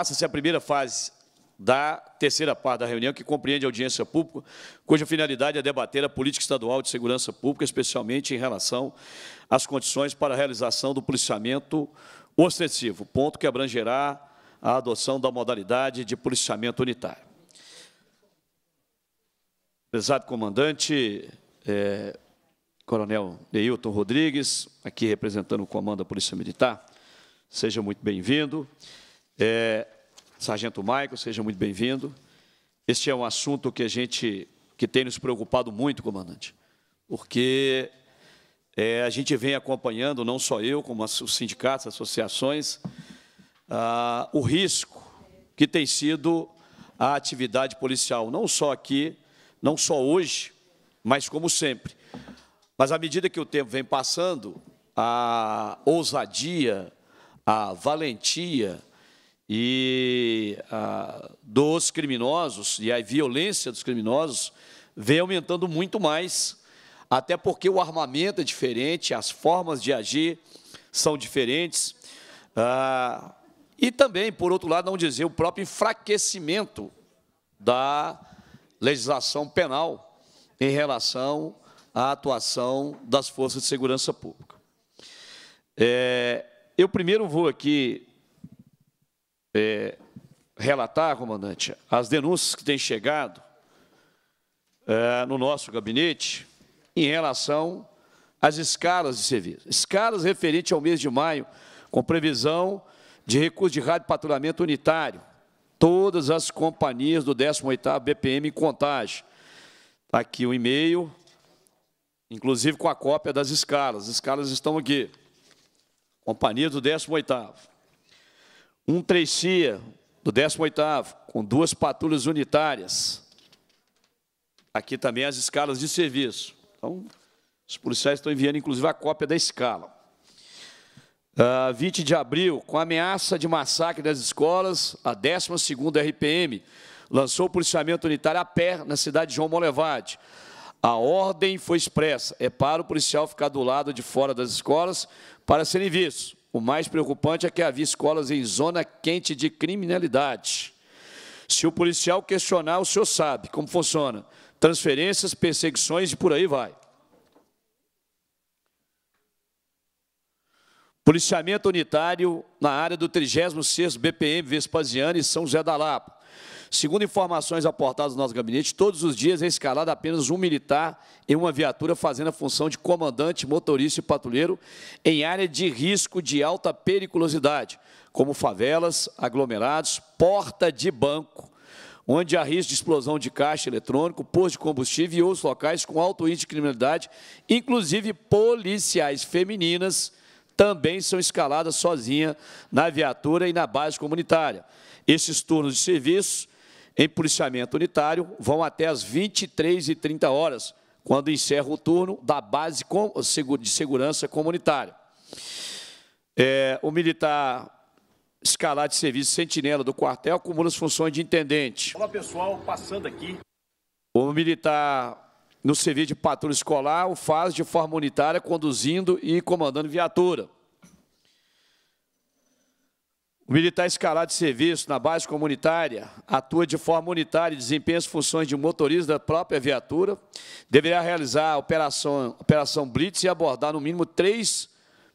Passa-se a primeira fase da terceira parte da reunião, que compreende a audiência pública, cuja finalidade é debater a política estadual de segurança pública, especialmente em relação às condições para a realização do policiamento ostensivo, ponto que abrangerá a adoção da modalidade de policiamento unitário. Prezado comandante, é, coronel Neilton Rodrigues, aqui representando o Comando da Polícia Militar, seja muito bem-vindo. É, Sargento Maico, seja muito bem-vindo. Este é um assunto que a gente que tem nos preocupado muito, comandante, porque é, a gente vem acompanhando, não só eu, como os sindicatos, associações, ah, o risco que tem sido a atividade policial, não só aqui, não só hoje, mas como sempre. Mas à medida que o tempo vem passando, a ousadia, a valentia, e ah, dos criminosos e a violência dos criminosos vem aumentando muito mais, até porque o armamento é diferente, as formas de agir são diferentes. Ah, e também, por outro lado, não dizer o próprio enfraquecimento da legislação penal em relação à atuação das forças de segurança pública. É, eu primeiro vou aqui é, relatar, comandante, as denúncias que têm chegado é, no nosso gabinete em relação às escalas de serviço. Escalas referentes ao mês de maio, com previsão de recurso de rádio patrulhamento unitário. Todas as companhias do 18º BPM em contagem. Está aqui o e-mail, inclusive com a cópia das escalas. As escalas estão aqui. Companhia do 18º um trechia do 18º, com duas patrulhas unitárias. Aqui também as escalas de serviço. Então, os policiais estão enviando, inclusive, a cópia da escala. Uh, ah, 20 de abril, com ameaça de massacre das escolas, a 12ª RPM lançou o policiamento unitário a pé na cidade de João Molevade. A ordem foi expressa, é para o policial ficar do lado de fora das escolas para serem vistos. O mais preocupante é que havia escolas em zona quente de criminalidade. Se o policial questionar, o senhor sabe como funciona. Transferências, perseguições e por aí vai. Policiamento unitário na área do 36º BPM Vespasiano e São José da Lapa. Segundo informações aportadas no nosso gabinete, todos os dias é escalado apenas um militar em uma viatura fazendo a função de comandante, motorista e patrulheiro em área de risco de alta periculosidade, como favelas, aglomerados, porta de banco, onde há risco de explosão de caixa eletrônico, posto de combustível e outros locais com alto índice de criminalidade, inclusive policiais femininas também são escaladas sozinha na viatura e na base comunitária. Esses turnos de serviço em policiamento unitário vão até as 23h30 horas, quando encerra o turno da base de segurança comunitária. É, o militar escalar de serviço sentinela do quartel acumula as funções de intendente. Olá, pessoal, passando aqui. O militar no serviço de patrulha escolar o faz de forma unitária, conduzindo e comandando viatura. O militar escalado de serviço na base comunitária atua de forma unitária e desempenha as funções de motorista da própria viatura, deverá realizar a operação, operação blitz e abordar no mínimo três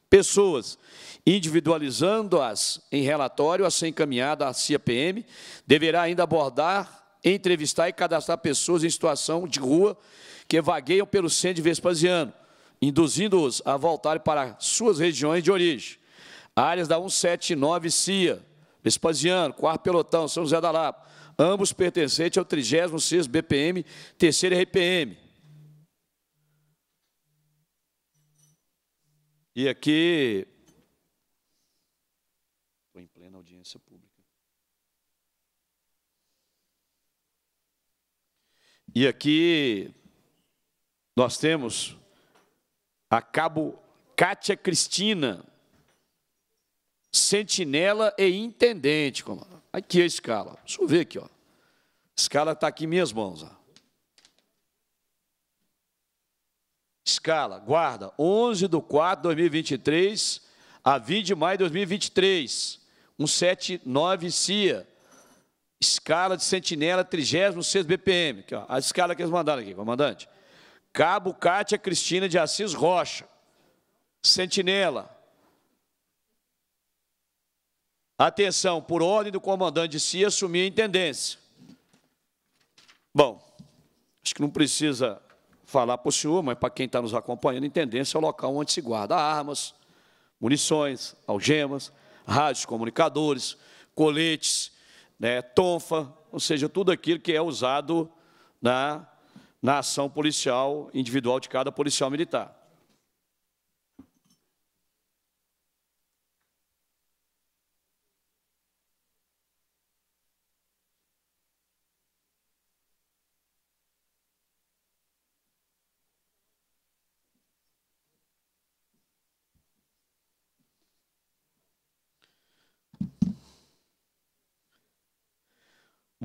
pessoas, individualizando-as em relatório a ser encaminhada à CIAPM, deverá ainda abordar, entrevistar e cadastrar pessoas em situação de rua que vagueiam pelo centro de Vespasiano, induzindo-os a voltarem para suas regiões de origem. Áreas da 179 CIA, Vespasiano, quarto pelotão, São José da Lapa, ambos pertencentes ao 36º BPM, 3 RPM. E aqui... Estou em plena audiência pública. E aqui nós temos a Cabo Kátia Cristina, sentinela e intendente, comandante. Aqui a escala. Deixa eu ver aqui, ó. A escala está aqui em minhas mãos. Ó. Escala, guarda, 11 de 4 de 2023 a 20 de maio de 2023. 179 CIA. Escala de sentinela, 36 BPM. Aqui, ó, a escala que eles mandaram aqui, comandante. Cabo Cátia Cristina de Assis Rocha. Sentinela, Atenção, por ordem do comandante se assumir a intendência. Bom, acho que não precisa falar para o senhor, mas para quem está nos acompanhando, intendência é o local onde se guarda armas, munições, algemas, rádios comunicadores, coletes, né, tonfa, ou seja, tudo aquilo que é usado na, na ação policial individual de cada policial militar.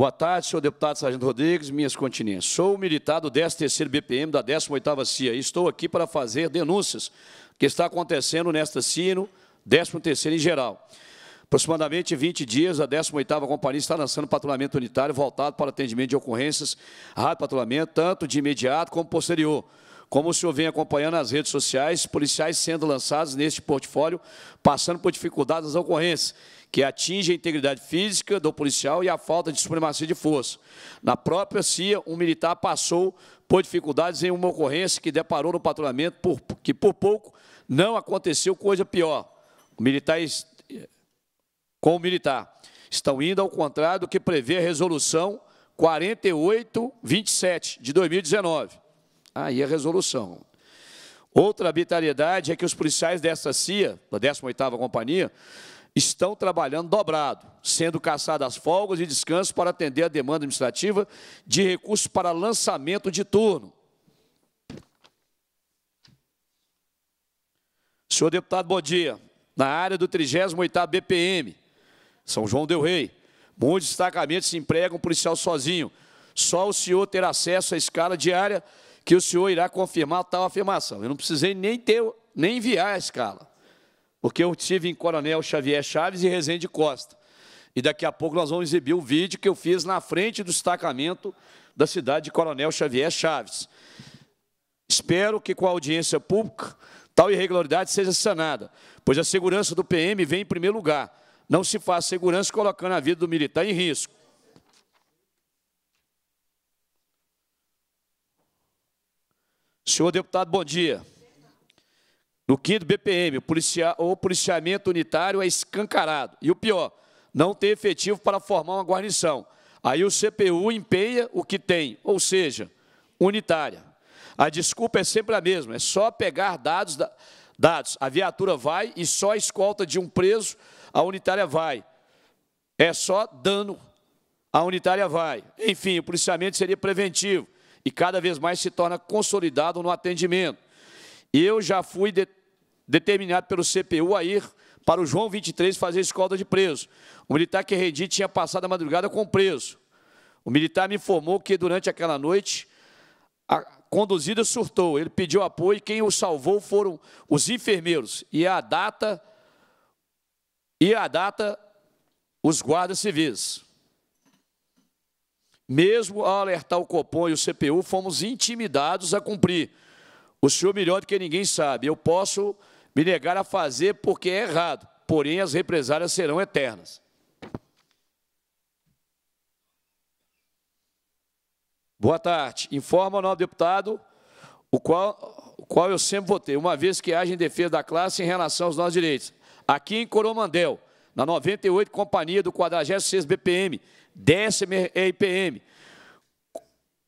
Boa tarde, senhor deputado Sargento Rodrigues, minhas continências. Sou militar do 13º BPM da 18ª CIA e estou aqui para fazer denúncias que está acontecendo nesta CIA, 13º em geral. Aproximadamente 20 dias, a 18ª Companhia está lançando patrulhamento unitário voltado para atendimento de ocorrências, rápido patrulhamento, tanto de imediato como posterior, como o senhor vem acompanhando nas redes sociais, policiais sendo lançados neste portfólio, passando por dificuldades nas ocorrências, que atinge a integridade física do policial e a falta de supremacia de força. Na própria CIA, um militar passou por dificuldades em uma ocorrência que deparou no patrulhamento, por, que por pouco não aconteceu coisa pior. O militar com o militar. Estão indo ao contrário do que prevê a resolução 4827 de 2019. Aí a resolução. Outra arbitrariedade é que os policiais dessa CIA, da 18ª Companhia, estão trabalhando dobrado, sendo caçadas folgas e descansos para atender a demanda administrativa de recursos para lançamento de turno. Senhor deputado, bom dia. Na área do 38º BPM, São João del Rei, muitos destacamentos se empregam um policial sozinho. Só o senhor ter acesso à escala diária que o senhor irá confirmar tal afirmação. Eu não precisei nem ter, nem enviar a escala, porque eu tive em Coronel Xavier Chaves e Rezende Costa. E daqui a pouco nós vamos exibir o vídeo que eu fiz na frente do destacamento da cidade de Coronel Xavier Chaves. Espero que com a audiência pública tal irregularidade seja sanada, pois a segurança do PM vem em primeiro lugar. Não se faz segurança colocando a vida do militar em risco. Senhor deputado, bom dia. No quinto BPM, o, policia... o policiamento unitário é escancarado. E o pior, não tem efetivo para formar uma guarnição. Aí o CPU empenha o que tem, ou seja, unitária. A desculpa é sempre a mesma, é só pegar dados, da... dados. A viatura vai e só a escolta de um preso, a unitária vai. É só dano, a unitária vai. Enfim, o policiamento seria preventivo e cada vez mais se torna consolidado no atendimento. Eu já fui de, determinado pelo CPU a ir para o João 23 fazer escolta de preso. O militar que rendi tinha passado a madrugada com o preso. O militar me informou que durante aquela noite a conduzida surtou. Ele pediu apoio e quem o salvou foram os enfermeiros. E a data e a data os guardas civis. Mesmo ao alertar o Copom e o CPU, fomos intimidados a cumprir. O senhor melhor do que ninguém sabe. Eu posso me negar a fazer porque é errado, porém as represálias serão eternas. Boa tarde. Informa ao novo deputado, o qual, o qual eu sempre votei, uma vez que haja em defesa da classe em relação aos nossos direitos. Aqui em Coromandel, na 98 Companhia do 46 BPM, 10 EIPM.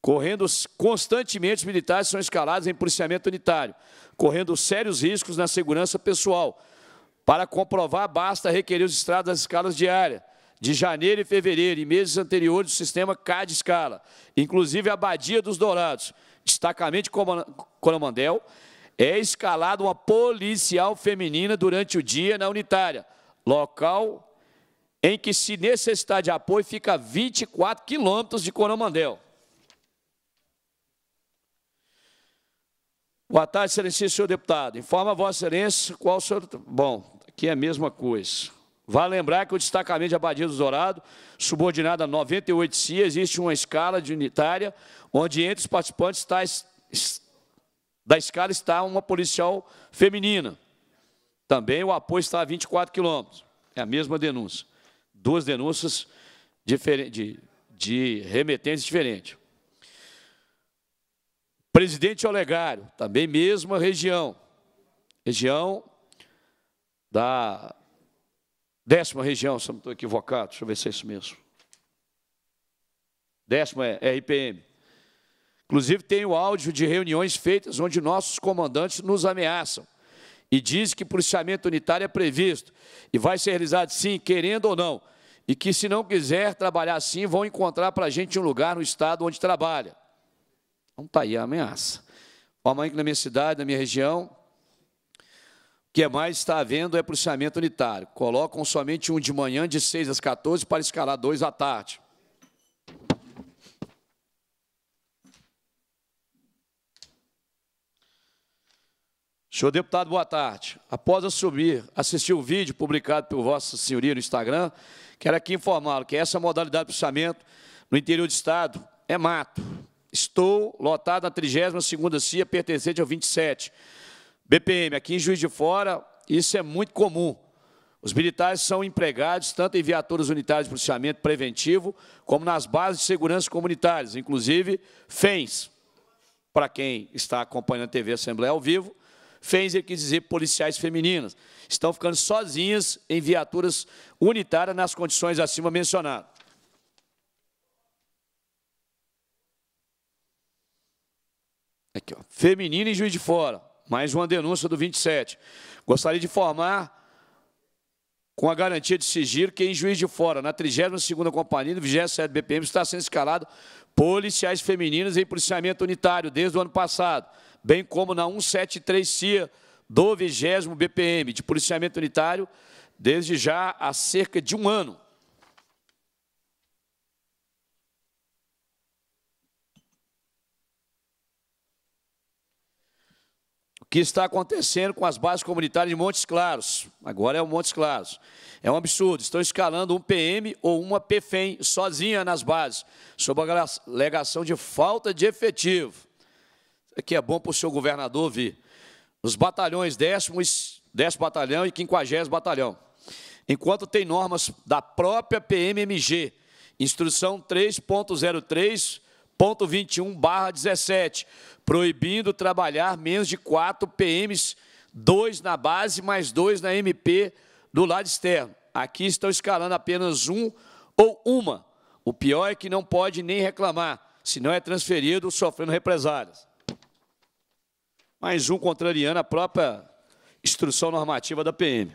Correndo constantemente, os militares são escalados em policiamento unitário, correndo sérios riscos na segurança pessoal. Para comprovar, basta requerer os estrados das escalas diárias, de janeiro e fevereiro, e meses anteriores do sistema K de escala, inclusive a Badia dos Dourados, destacamento de Coromandel, é escalada uma policial feminina durante o dia na unitária, local em que, se necessitar de apoio, fica 24 quilômetros de Coromandel. Boa tarde, excelência, senhor deputado. Informa a vossa excelência qual o senhor... Bom, aqui é a mesma coisa. Vale lembrar que o destacamento de Abadia do Dourado, subordinado a 98 CIA, si, existe uma escala de unitária, onde entre os participantes está, da escala está uma policial feminina. Também o apoio está a 24 quilômetros. É a mesma denúncia. Duas denúncias de, de remetentes diferentes. Presidente Olegário, também mesma região. Região da décima região, se eu não estou equivocado, deixa eu ver se é isso mesmo. Décima é RPM. É Inclusive, tem o áudio de reuniões feitas onde nossos comandantes nos ameaçam e diz que policiamento unitário é previsto e vai ser realizado sim, querendo ou não, e que se não quiser trabalhar assim, vão encontrar para a gente um lugar no estado onde trabalha. Então está aí a ameaça. Forma que na minha cidade, na minha região, o que é mais está havendo é policiamento unitário. Colocam somente um de manhã, de 6 às 14, para escalar dois à tarde. Senhor deputado, boa tarde. Após assumir, assistir o vídeo publicado por Vossa Senhoria no Instagram, quero aqui informá-lo que essa modalidade de processamento no interior do Estado é mato. Estou lotado na 32ª CIA pertencente ao 27. BPM, aqui em Juiz de Fora, isso é muito comum. Os militares são empregados tanto em viaturas unitárias de policiamento preventivo, como nas bases de segurança comunitárias, inclusive FENS. Para quem está acompanhando a TV Assembleia ao vivo, Fenzer quis dizer policiais femininas, estão ficando sozinhas em viaturas unitárias nas condições acima mencionadas. Aqui, ó. Feminina em Juiz de Fora. Mais uma denúncia do 27. Gostaria de informar, com a garantia de sigilo, que em Juiz de Fora, na 32ª Companhia do 27 BPM, está sendo escalado policiais femininas em policiamento unitário desde o ano passado bem como na 173CIA do 20 BPM de policiamento unitário, desde já há cerca de um ano. o que está acontecendo com as bases comunitárias de Montes Claros. Agora é o Montes Claros. É um absurdo. Estão escalando um PM ou uma PFEM sozinha nas bases, sob a alegação de falta de efetivo. Aqui é, é bom para o seu governador ver Os batalhões décimos décimo batalhão e quinquagésimo batalhão. Enquanto tem normas da própria PMMG, instrução 3.03.21/17, proibindo trabalhar menos de quatro PMs, dois na base mais dois na MP do lado externo. Aqui estão escalando apenas um ou uma. O pior é que não pode nem reclamar, senão é transferido sofrendo represálias mais um contrariando a própria instrução normativa da PM.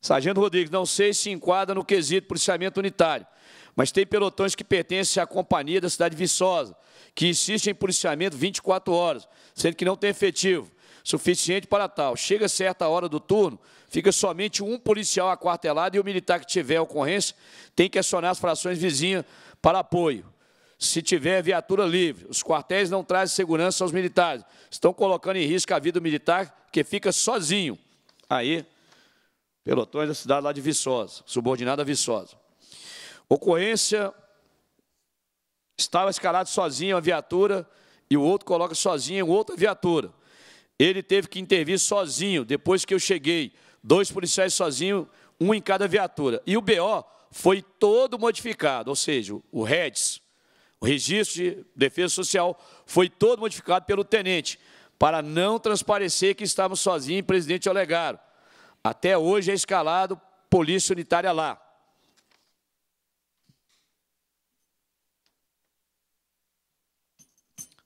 Sargento Rodrigues, não sei se enquadra no quesito policiamento unitário, mas tem pelotões que pertencem à companhia da cidade de Viçosa, que insiste em policiamento 24 horas, sendo que não tem efetivo suficiente para tal. Chega certa hora do turno, fica somente um policial aquartelado e o militar que tiver ocorrência tem que acionar as frações vizinhas para apoio se tiver viatura livre. Os quartéis não trazem segurança aos militares. Estão colocando em risco a vida do militar que fica sozinho. Aí, pelotões da cidade lá de Viçosa, subordinada a Viçosa. Ocorrência, estava escalado sozinho a viatura e o outro coloca sozinho outra viatura. Ele teve que intervir sozinho, depois que eu cheguei. Dois policiais sozinhos, um em cada viatura. E o BO foi todo modificado, ou seja, o REDS, o registro de defesa social foi todo modificado pelo tenente, para não transparecer que estávamos sozinhos em presidente Olegário. Até hoje é escalado polícia unitária lá.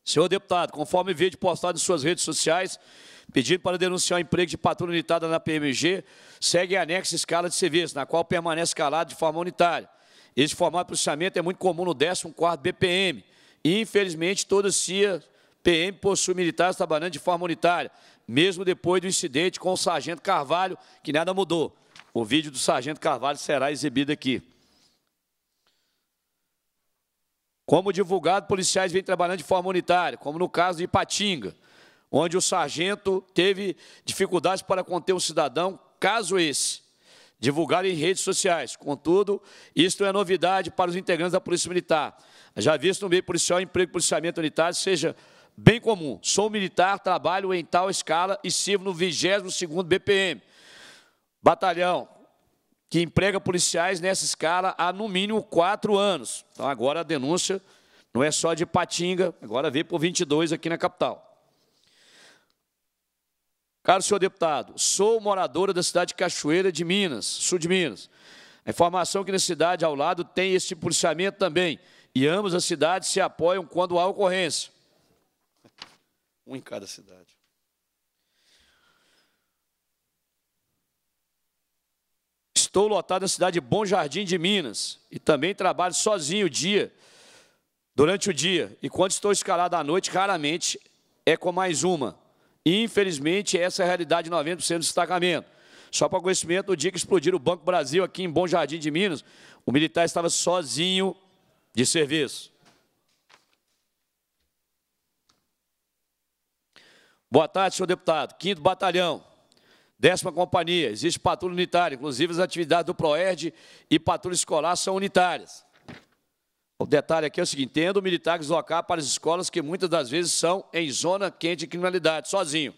Senhor deputado, conforme vídeo postado em suas redes sociais, pedindo para denunciar o emprego de patrulha unitária na PMG, segue anexo escala de serviço, na qual permanece escalado de forma unitária. Esse formato de processamento é muito comum no 14 BPM. E, infelizmente, toda CIA PM possui militares trabalhando de forma unitária, mesmo depois do incidente com o sargento Carvalho, que nada mudou. O vídeo do sargento Carvalho será exibido aqui. Como divulgado, policiais vêm trabalhando de forma unitária, como no caso de Ipatinga, onde o sargento teve dificuldades para conter um cidadão, caso esse divulgado em redes sociais. Contudo, isto é novidade para os integrantes da Polícia Militar. Já visto no meio policial, emprego e policiamento unitário seja bem comum. Sou militar, trabalho em tal escala e sirvo no 22º BPM. Batalhão, que emprega policiais nessa escala há no mínimo quatro anos. Então, agora a denúncia não é só de Patinga, agora veio por 22 aqui na capital. Caro senhor deputado, sou moradora da cidade de Cachoeira de Minas, sul de Minas. A informação é que na cidade ao lado tem esse tipo policiamento também, e ambas as cidades se apoiam quando há ocorrência. Um em cada cidade. Estou lotado na cidade de Bom Jardim de Minas e também trabalho sozinho o dia, durante o dia. E quando estou escalado à noite, raramente é com mais uma. Infelizmente, essa é a realidade de 90% do destacamento. Só para conhecimento, no dia que explodir o Banco Brasil aqui em Bom Jardim de Minas, o militar estava sozinho de serviço. Boa tarde, senhor deputado. Quinto Batalhão, décima companhia, existe patrulha unitária, inclusive as atividades do PROERD e patrulha escolar são unitárias. O detalhe aqui é o seguinte: tendo o militar deslocar para as escolas que muitas das vezes são em zona quente de criminalidade, sozinho.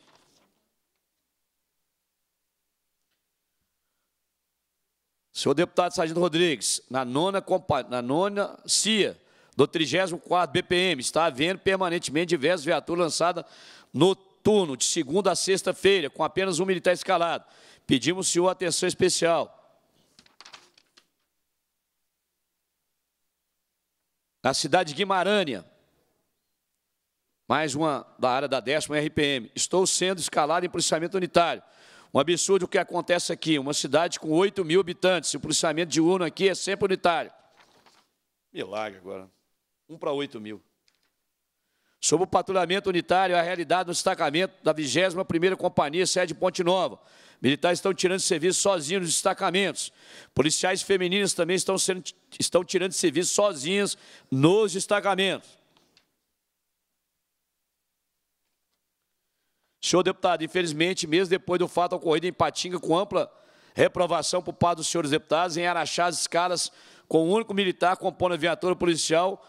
Senhor deputado Sargento Rodrigues, na nona, na nona CIA do 34 BPM, está havendo permanentemente diversas viaturas lançadas no turno de segunda a sexta-feira, com apenas um militar escalado. Pedimos, senhor, atenção especial a cidade de Guimarães, mais uma da área da décima RPM. Estou sendo escalado em policiamento unitário. Um absurdo o que acontece aqui. Uma cidade com 8 mil habitantes. O policiamento de diurno aqui é sempre unitário. Milagre agora. 1 um para 8 mil. Sobre o patrulhamento unitário, a realidade do destacamento da 21ª Companhia, sede Ponte Nova. Militares estão tirando serviço sozinhos nos destacamentos. Policiais femininas também estão, sendo, estão tirando serviço sozinhas nos destacamentos. Senhor deputado, infelizmente, mesmo depois do fato ocorrido em Patinga, com ampla reprovação por parte dos senhores deputados, em Araxá, as escalas com o um único militar compondo a viatura policial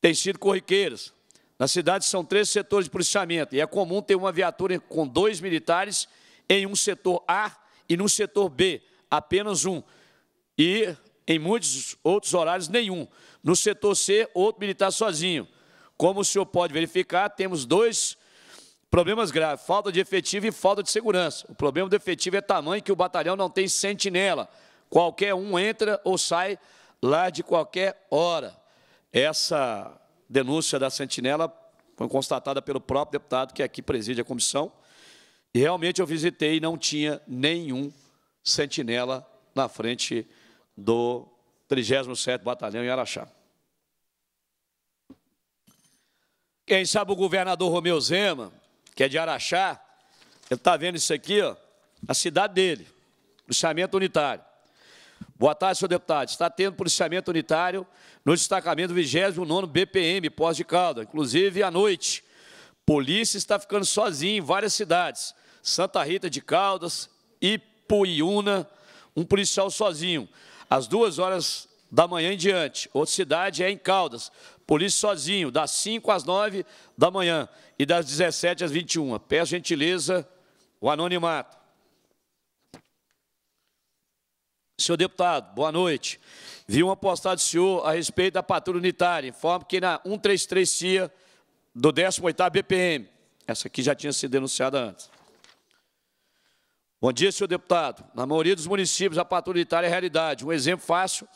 têm sido corriqueiras. Na cidade são três setores de policiamento e é comum ter uma viatura com dois militares em um setor A e no setor B, apenas um. E em muitos outros horários, nenhum. No setor C, outro militar sozinho. Como o senhor pode verificar, temos dois problemas graves, falta de efetivo e falta de segurança. O problema do efetivo é tamanho que o batalhão não tem sentinela. Qualquer um entra ou sai lá de qualquer hora. Essa denúncia da sentinela foi constatada pelo próprio deputado que aqui preside a comissão. E realmente eu visitei e não tinha nenhum sentinela na frente do 37º Batalhão em Araxá. Quem sabe o governador Romeu Zema, que é de Araxá, ele está vendo isso aqui, ó, a cidade dele, policiamento unitário. Boa tarde, senhor deputado. Está tendo policiamento unitário no destacamento 29º BPM, pós de Calda, inclusive à noite, Polícia está ficando sozinha em várias cidades. Santa Rita de Caldas, Ipuiuna, um policial sozinho. Às duas horas da manhã em diante. Outra cidade é em Caldas. Polícia sozinho, das 5 às 9 da manhã e das 17 às 21. Peço gentileza o anonimato. Senhor deputado, boa noite. Vi uma postagem do senhor a respeito da patrulha unitária. Informo que na 133 CIA do 18º BPM. Essa aqui já tinha sido denunciada antes. Bom dia, senhor deputado. Na maioria dos municípios, a patrulha é realidade. Um exemplo fácil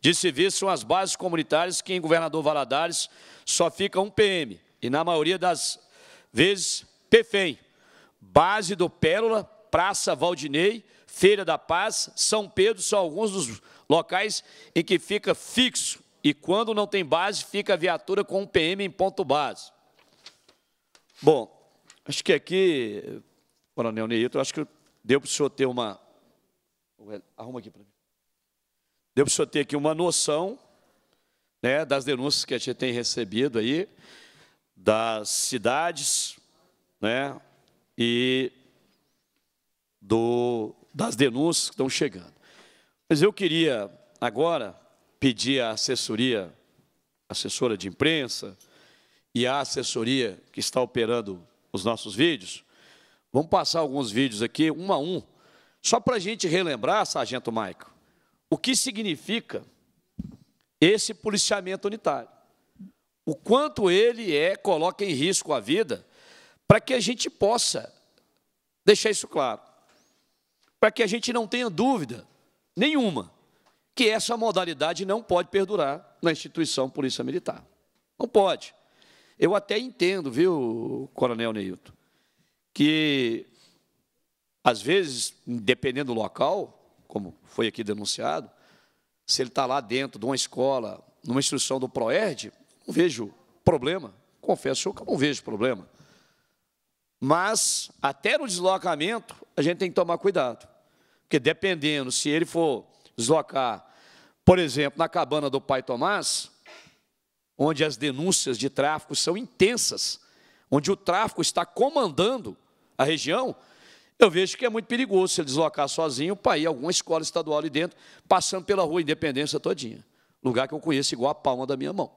de se ver são as bases comunitárias que, em Governador Valadares, só fica um PM e, na maioria das vezes, PFEM. Base do Pérola, Praça Valdinei, Feira da Paz, São Pedro são alguns dos locais em que fica fixo e, quando não tem base, fica a viatura com um PM em ponto base. Bom, acho que aqui, Coronel Neito, acho que deu para o senhor ter uma. Arruma aqui para mim. Deu para o senhor ter aqui uma noção né, das denúncias que a gente tem recebido aí, das cidades, né, e do, das denúncias que estão chegando. Mas eu queria agora pedir à assessoria, assessora de imprensa, e a assessoria que está operando os nossos vídeos, vamos passar alguns vídeos aqui, um a um, só para a gente relembrar, Sargento Maico, o que significa esse policiamento unitário. O quanto ele é, coloca em risco a vida, para que a gente possa deixar isso claro. Para que a gente não tenha dúvida nenhuma que essa modalidade não pode perdurar na instituição Polícia Militar. Não pode. Eu até entendo, viu, Coronel Neilton, que às vezes, dependendo do local, como foi aqui denunciado, se ele está lá dentro de uma escola, numa instrução do PROERD, não vejo problema. Confesso que eu não vejo problema. Mas, até no deslocamento, a gente tem que tomar cuidado. Porque, dependendo, se ele for deslocar, por exemplo, na cabana do pai Tomás, onde as denúncias de tráfico são intensas, onde o tráfico está comandando a região, eu vejo que é muito perigoso se ele deslocar sozinho para ir a alguma escola estadual ali dentro, passando pela rua Independência todinha. Lugar que eu conheço igual a palma da minha mão.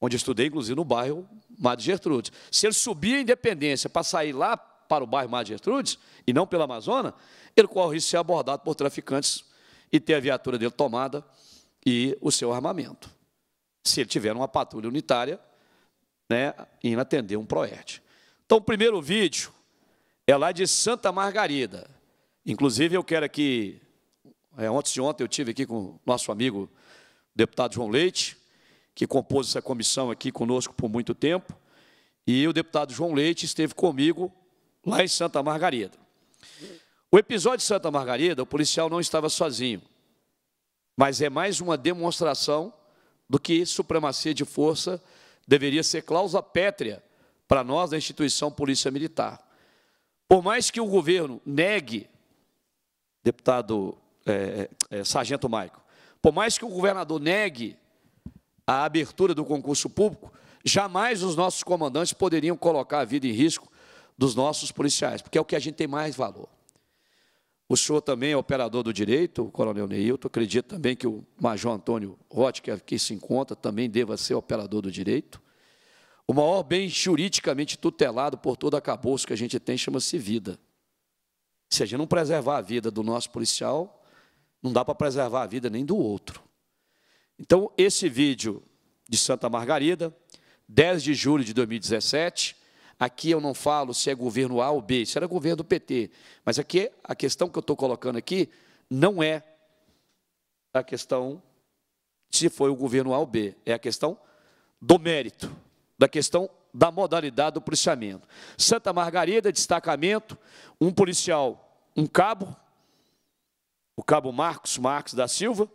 Onde estudei, inclusive, no bairro Mar de Gertrudes. Se ele subir a Independência para sair lá para o bairro Mar de Gertrudes, e não pela Amazônia, ele corre o risco de ser abordado por traficantes e ter a viatura dele tomada e o seu armamento se ele tiver uma patrulha unitária, né, indo atender um PROERT. Então, o primeiro vídeo é lá de Santa Margarida. Inclusive, eu quero aqui, é, antes de ontem eu tive aqui com o nosso amigo o deputado João Leite, que compôs essa comissão aqui conosco por muito tempo, e o deputado João Leite esteve comigo lá em Santa Margarida. O episódio de Santa Margarida, o policial não estava sozinho, mas é mais uma demonstração do que supremacia de força deveria ser cláusula pétrea para nós da instituição Polícia Militar. Por mais que o governo negue, deputado é, é, é, Sargento Maico, por mais que o governador negue a abertura do concurso público, jamais os nossos comandantes poderiam colocar a vida em risco dos nossos policiais, porque é o que a gente tem mais valor. O senhor também é operador do direito, o coronel Neilton. Acredito também que o major Antônio Rotti, que aqui se encontra, também deva ser operador do direito. O maior bem juridicamente tutelado por todo acabouço que a gente tem chama-se vida. Se a gente não preservar a vida do nosso policial, não dá para preservar a vida nem do outro. Então, esse vídeo de Santa Margarida, 10 de julho de 2017, Aqui eu não falo se é governo A ou B, se era governo do PT. Mas aqui a questão que eu estou colocando aqui não é a questão se foi o governo A ou B, é a questão do mérito, da questão da modalidade do policiamento. Santa Margarida, destacamento, um policial, um cabo, o cabo Marcos Marques da Silva,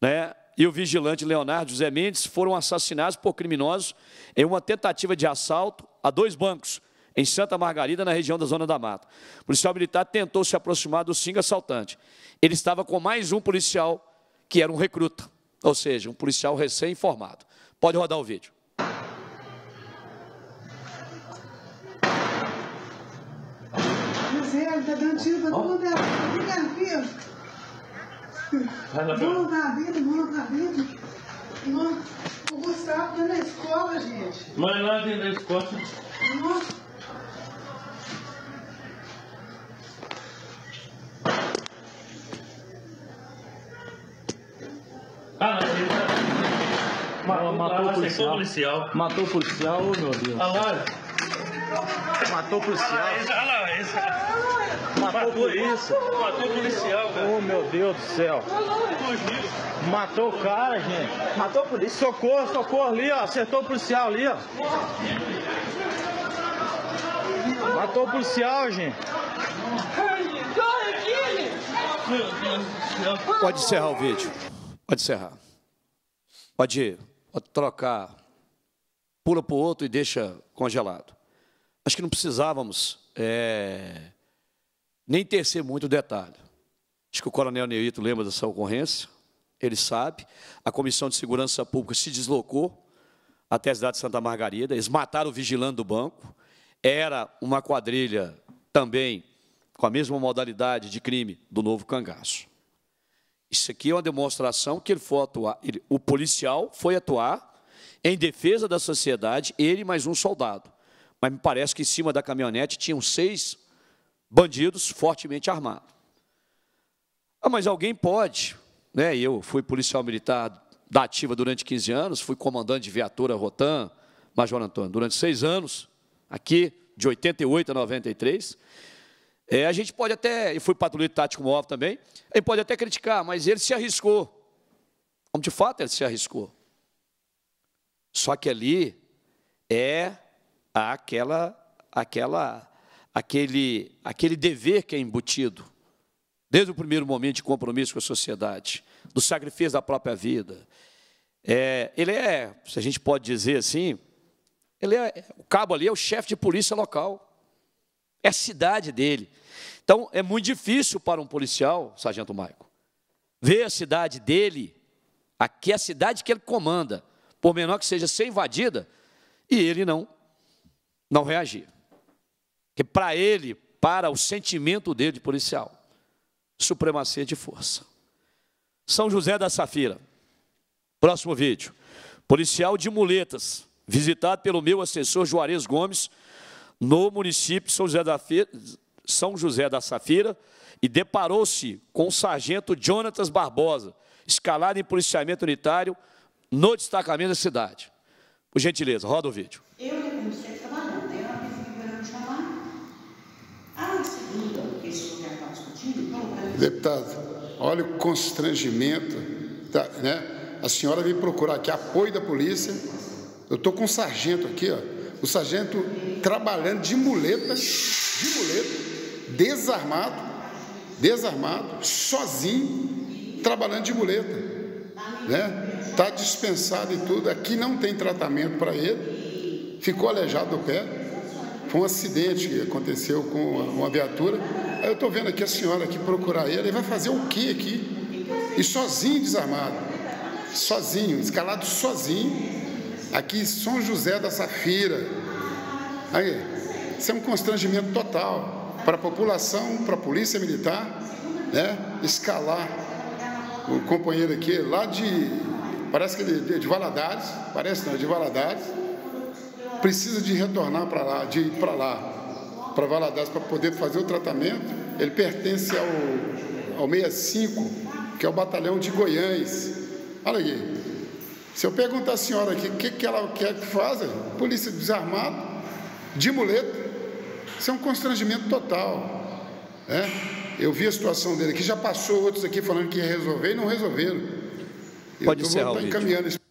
né, e o vigilante Leonardo José Mendes foram assassinados por criminosos em uma tentativa de assalto a dois bancos em Santa Margarida, na região da Zona da Mata. O policial militar tentou se aproximar do cinco assaltante. Ele estava com mais um policial que era um recruta, ou seja, um policial recém-informado. Pode rodar o vídeo. Tá dando tiro pra tudo, né? Nossa, o Gustavo tá na escola, gente. Mas lá dentro da escola. Nossa. Ah, não, ele tá Matou, o policial. Matou o policial, meu Deus. Ah lá. Matou o policial. Olha lá, olha lá, Matou polícia. Matou policial, cara. Oh, meu Deus do céu. Matou o cara, gente. Matou polícia. Socorro, socorro ali, ó. Acertou o policial ali, ó. Matou o policial, gente. Pode encerrar o vídeo. Pode encerrar. Pode, pode trocar. Pula para o outro e deixa congelado. Acho que não precisávamos. É nem tecer muito o detalhe. Acho que o coronel Neito lembra dessa ocorrência, ele sabe. A Comissão de Segurança Pública se deslocou até a cidade de Santa Margarida, eles mataram o vigilante do banco, era uma quadrilha também com a mesma modalidade de crime do novo cangaço. Isso aqui é uma demonstração que ele foi atuar, ele, o policial foi atuar em defesa da sociedade, ele mais um soldado. Mas me parece que em cima da caminhonete tinham seis bandidos fortemente armados. Ah, mas alguém pode. Né? Eu fui policial militar da ativa durante 15 anos, fui comandante de viatura Rotan, Major Antônio, durante seis anos, aqui, de 88 a 93. É, a gente pode até, e fui patrulheiro tático móvel também, a gente pode até criticar, mas ele se arriscou. Como de fato ele se arriscou. Só que ali é aquela, aquela aquele, aquele dever que é embutido, desde o primeiro momento de compromisso com a sociedade, do sacrifício da própria vida. É, ele é, se a gente pode dizer assim, ele é, o cabo ali é o chefe de polícia local. É a cidade dele. Então, é muito difícil para um policial, Sargento Maico, ver a cidade dele, aqui é a cidade que ele comanda, por menor que seja, ser invadida, e ele não, não reagir que para ele, para o sentimento dele de policial, supremacia de força. São José da Safira. Próximo vídeo. Policial de muletas, visitado pelo meu assessor Juarez Gomes, no município de São José da, Fe... São José da Safira, e deparou-se com o sargento Jonatas Barbosa, escalado em policiamento unitário no destacamento da cidade. Por gentileza, roda o vídeo. Eu, Deputado, olha o constrangimento. Tá, né? A senhora veio procurar aqui apoio da polícia. Eu estou com um sargento aqui, ó. O sargento trabalhando de muleta, de muleta, desarmado, desarmado, sozinho, trabalhando de muleta. Né? Está dispensado e tudo. Aqui não tem tratamento para ele. Ficou aleijado do pé. Foi um acidente que aconteceu com uma viatura. Aí eu estou vendo aqui a senhora aqui procurar ele. Ele vai fazer o quê aqui? E sozinho, desarmado. Sozinho, escalado sozinho. Aqui em São José da Safira. Aí, isso é um constrangimento total para a população, para a polícia militar, né? Escalar o companheiro aqui lá de. Parece que ele é de Valadares, parece não, é de Valadares precisa de retornar para lá, de ir para lá, para Valadares, para poder fazer o tratamento, ele pertence ao, ao 65, que é o batalhão de Goiás. Olha aí, Se eu perguntar à senhora aqui o que, que ela quer que faça, polícia desarmada, de muleta, isso é um constrangimento total. Né? Eu vi a situação dele aqui, já passou outros aqui falando que ia resolver e não resolveram. Pode ser, tá Estou encaminhando isso.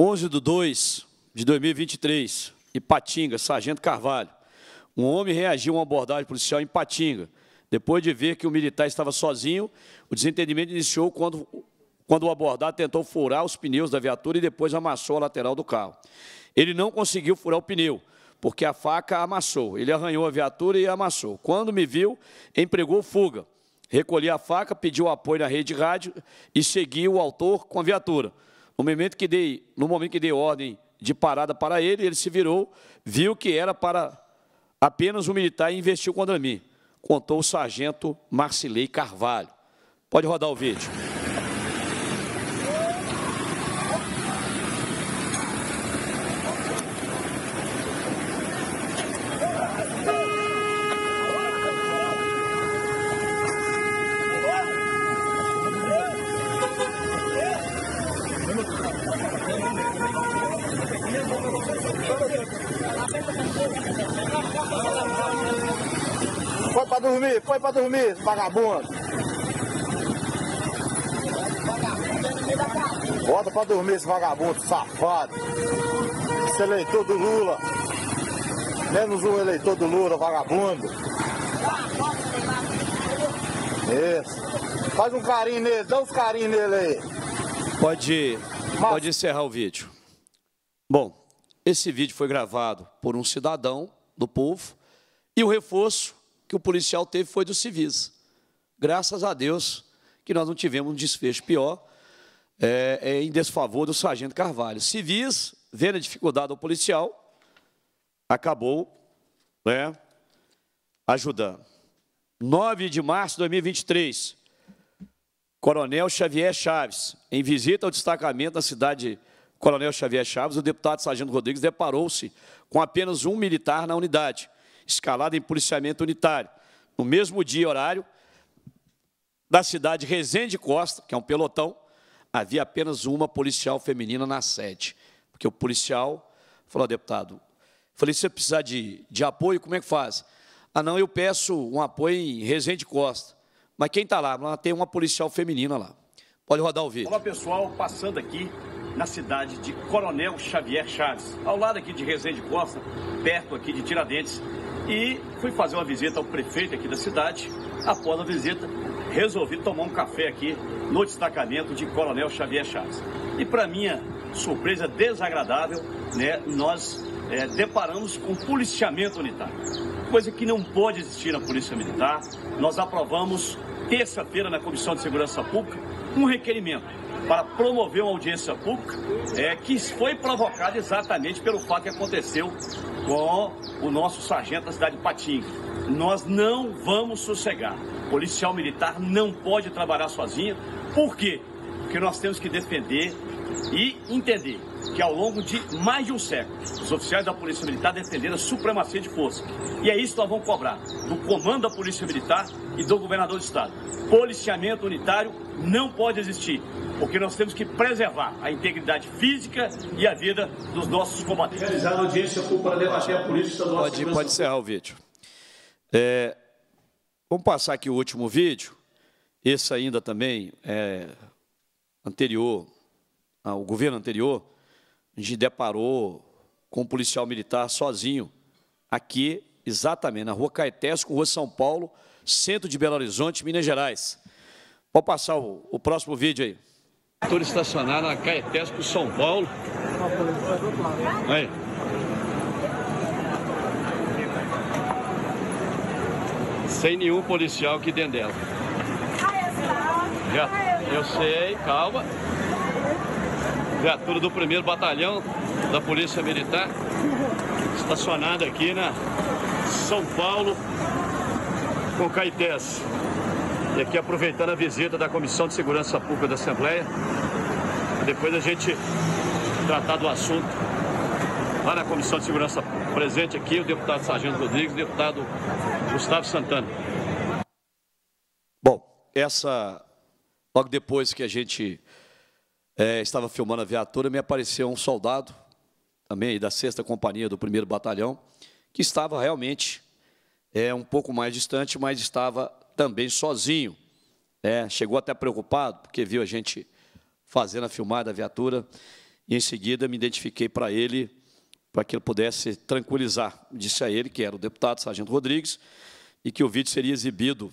11 de 2 de 2023, Ipatinga, Sargento Carvalho. Um homem reagiu a uma abordagem policial em Patinga. Depois de ver que o militar estava sozinho, o desentendimento iniciou quando, quando o abordado tentou furar os pneus da viatura e depois amassou a lateral do carro. Ele não conseguiu furar o pneu, porque a faca amassou. Ele arranhou a viatura e amassou. Quando me viu, empregou fuga. Recolhi a faca, pediu apoio na rede de rádio e segui o autor com a viatura. No momento que dei, no momento que dei ordem de parada para ele, ele se virou, viu que era para apenas um militar e investiu contra mim. Contou o sargento Marcilei Carvalho. Pode rodar o vídeo. mesmo, vagabundo. Bota pra dormir esse vagabundo, safado. Esse eleitor do Lula. Menos um eleitor do Lula, vagabundo. Isso. Faz um carinho nele, dá uns carinhos nele aí. Pode, pode encerrar o vídeo. Bom, esse vídeo foi gravado por um cidadão do povo e o reforço que o policial teve foi dos civis. Graças a Deus que nós não tivemos um desfecho pior é, é em desfavor do sargento Carvalho. Civis, vendo a dificuldade ao policial, acabou né, ajudando. 9 de março de 2023, Coronel Xavier Chaves, em visita ao destacamento da cidade de Coronel Xavier Chaves, o deputado Sargento Rodrigues deparou-se com apenas um militar na unidade, escalada em policiamento unitário. No mesmo dia e horário, da cidade Resende Costa, que é um pelotão, havia apenas uma policial feminina na sede. Porque o policial falou, deputado, falei, se você precisar de, de apoio, como é que faz? Ah, não, eu peço um apoio em Resende Costa. Mas quem está lá? Lá tem uma policial feminina lá. Pode rodar o vídeo. Olá, pessoal. Passando aqui na cidade de Coronel Xavier Chaves, ao lado aqui de Resende Costa, perto aqui de Tiradentes, e fui fazer uma visita ao prefeito aqui da cidade. Após a visita, resolvi tomar um café aqui no destacamento de Coronel Xavier Chaves. E para minha surpresa desagradável, né, nós é, deparamos com policiamento unitário, coisa que não pode existir na Polícia Militar. Nós aprovamos terça-feira na Comissão de Segurança Pública um requerimento para promover uma audiência pública é, que foi provocada exatamente pelo fato que aconteceu com o nosso sargento da cidade de Patinga. Nós não vamos sossegar. O policial militar não pode trabalhar sozinho. Por quê? Porque nós temos que defender e entender que ao longo de mais de um século, os oficiais da Polícia Militar defenderam a supremacia de força. E é isso que nós vamos cobrar do comando da Polícia Militar e do governador do Estado. Policiamento unitário não pode existir, porque nós temos que preservar a integridade física e a vida dos nossos combatentes. Realizar audiência para debater a polícia Pode, pode encerrar o vídeo. É, vamos passar aqui o último vídeo. Esse ainda também é anterior ao governo anterior a gente deparou com um policial militar sozinho, aqui, exatamente, na rua Caetés, com rua São Paulo, centro de Belo Horizonte, Minas Gerais. Pode passar o, o próximo vídeo aí. Motor estacionado na Caetés, com São Paulo. Aí. Sem nenhum policial aqui dentro dela. Já, eu sei, calma viatura do primeiro batalhão da Polícia Militar, estacionada aqui na São Paulo, com Caetés. E aqui aproveitando a visita da Comissão de Segurança Pública da Assembleia, depois a gente tratar do assunto lá na Comissão de Segurança Pública. Presente aqui o deputado Sargento Rodrigues, o deputado Gustavo Santana. Bom, essa logo depois que a gente é, estava filmando a viatura, me apareceu um soldado, também da 6 Companhia do 1 Batalhão, que estava realmente é, um pouco mais distante, mas estava também sozinho. É, chegou até preocupado, porque viu a gente fazendo a filmada da viatura, e em seguida me identifiquei para ele, para que ele pudesse tranquilizar. Disse a ele que era o deputado Sargento Rodrigues e que o vídeo seria exibido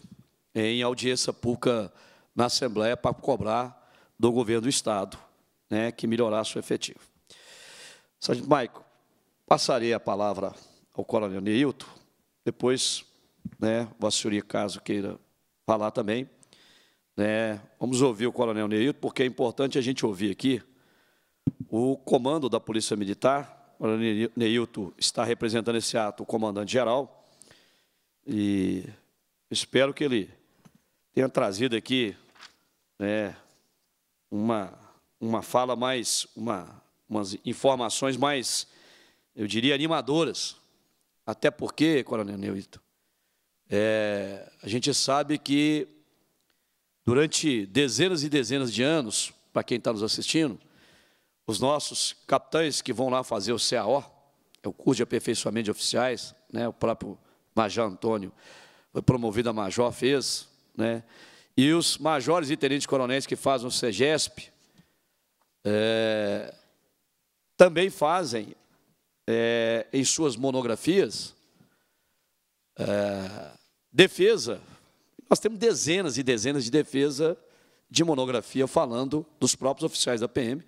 é, em audiência pública na Assembleia para cobrar do governo do Estado, né, que melhorasse o efetivo. Sargento Maico, passarei a palavra ao coronel Neilton, depois, né, Vossa Senhoria, caso queira falar também, né, vamos ouvir o coronel Neilton, porque é importante a gente ouvir aqui o comando da Polícia Militar, o coronel Neilton está representando esse ato, o comandante-geral, e espero que ele tenha trazido aqui né, uma, uma fala mais, uma, umas informações mais, eu diria, animadoras. Até porque, Coronel Neilton, é, a gente sabe que durante dezenas e dezenas de anos, para quem está nos assistindo, os nossos capitães que vão lá fazer o CAO, é o curso de aperfeiçoamento de oficiais, né, o próprio Major Antônio foi promovido a major, fez, né, e os majores e tenentes coronéis que fazem o SEGESP é, também fazem é, em suas monografias é, defesa. Nós temos dezenas e dezenas de defesa de monografia falando dos próprios oficiais da PM,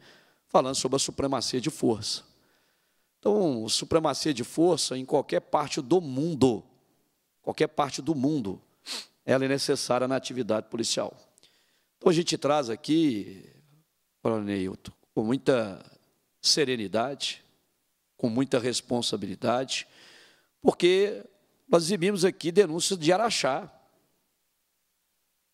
falando sobre a supremacia de força. Então, supremacia de força em qualquer parte do mundo, qualquer parte do mundo, ela é necessária na atividade policial. Então, a gente traz aqui, Coronel Neilton, com muita serenidade, com muita responsabilidade, porque nós exibimos aqui denúncias de Araxá.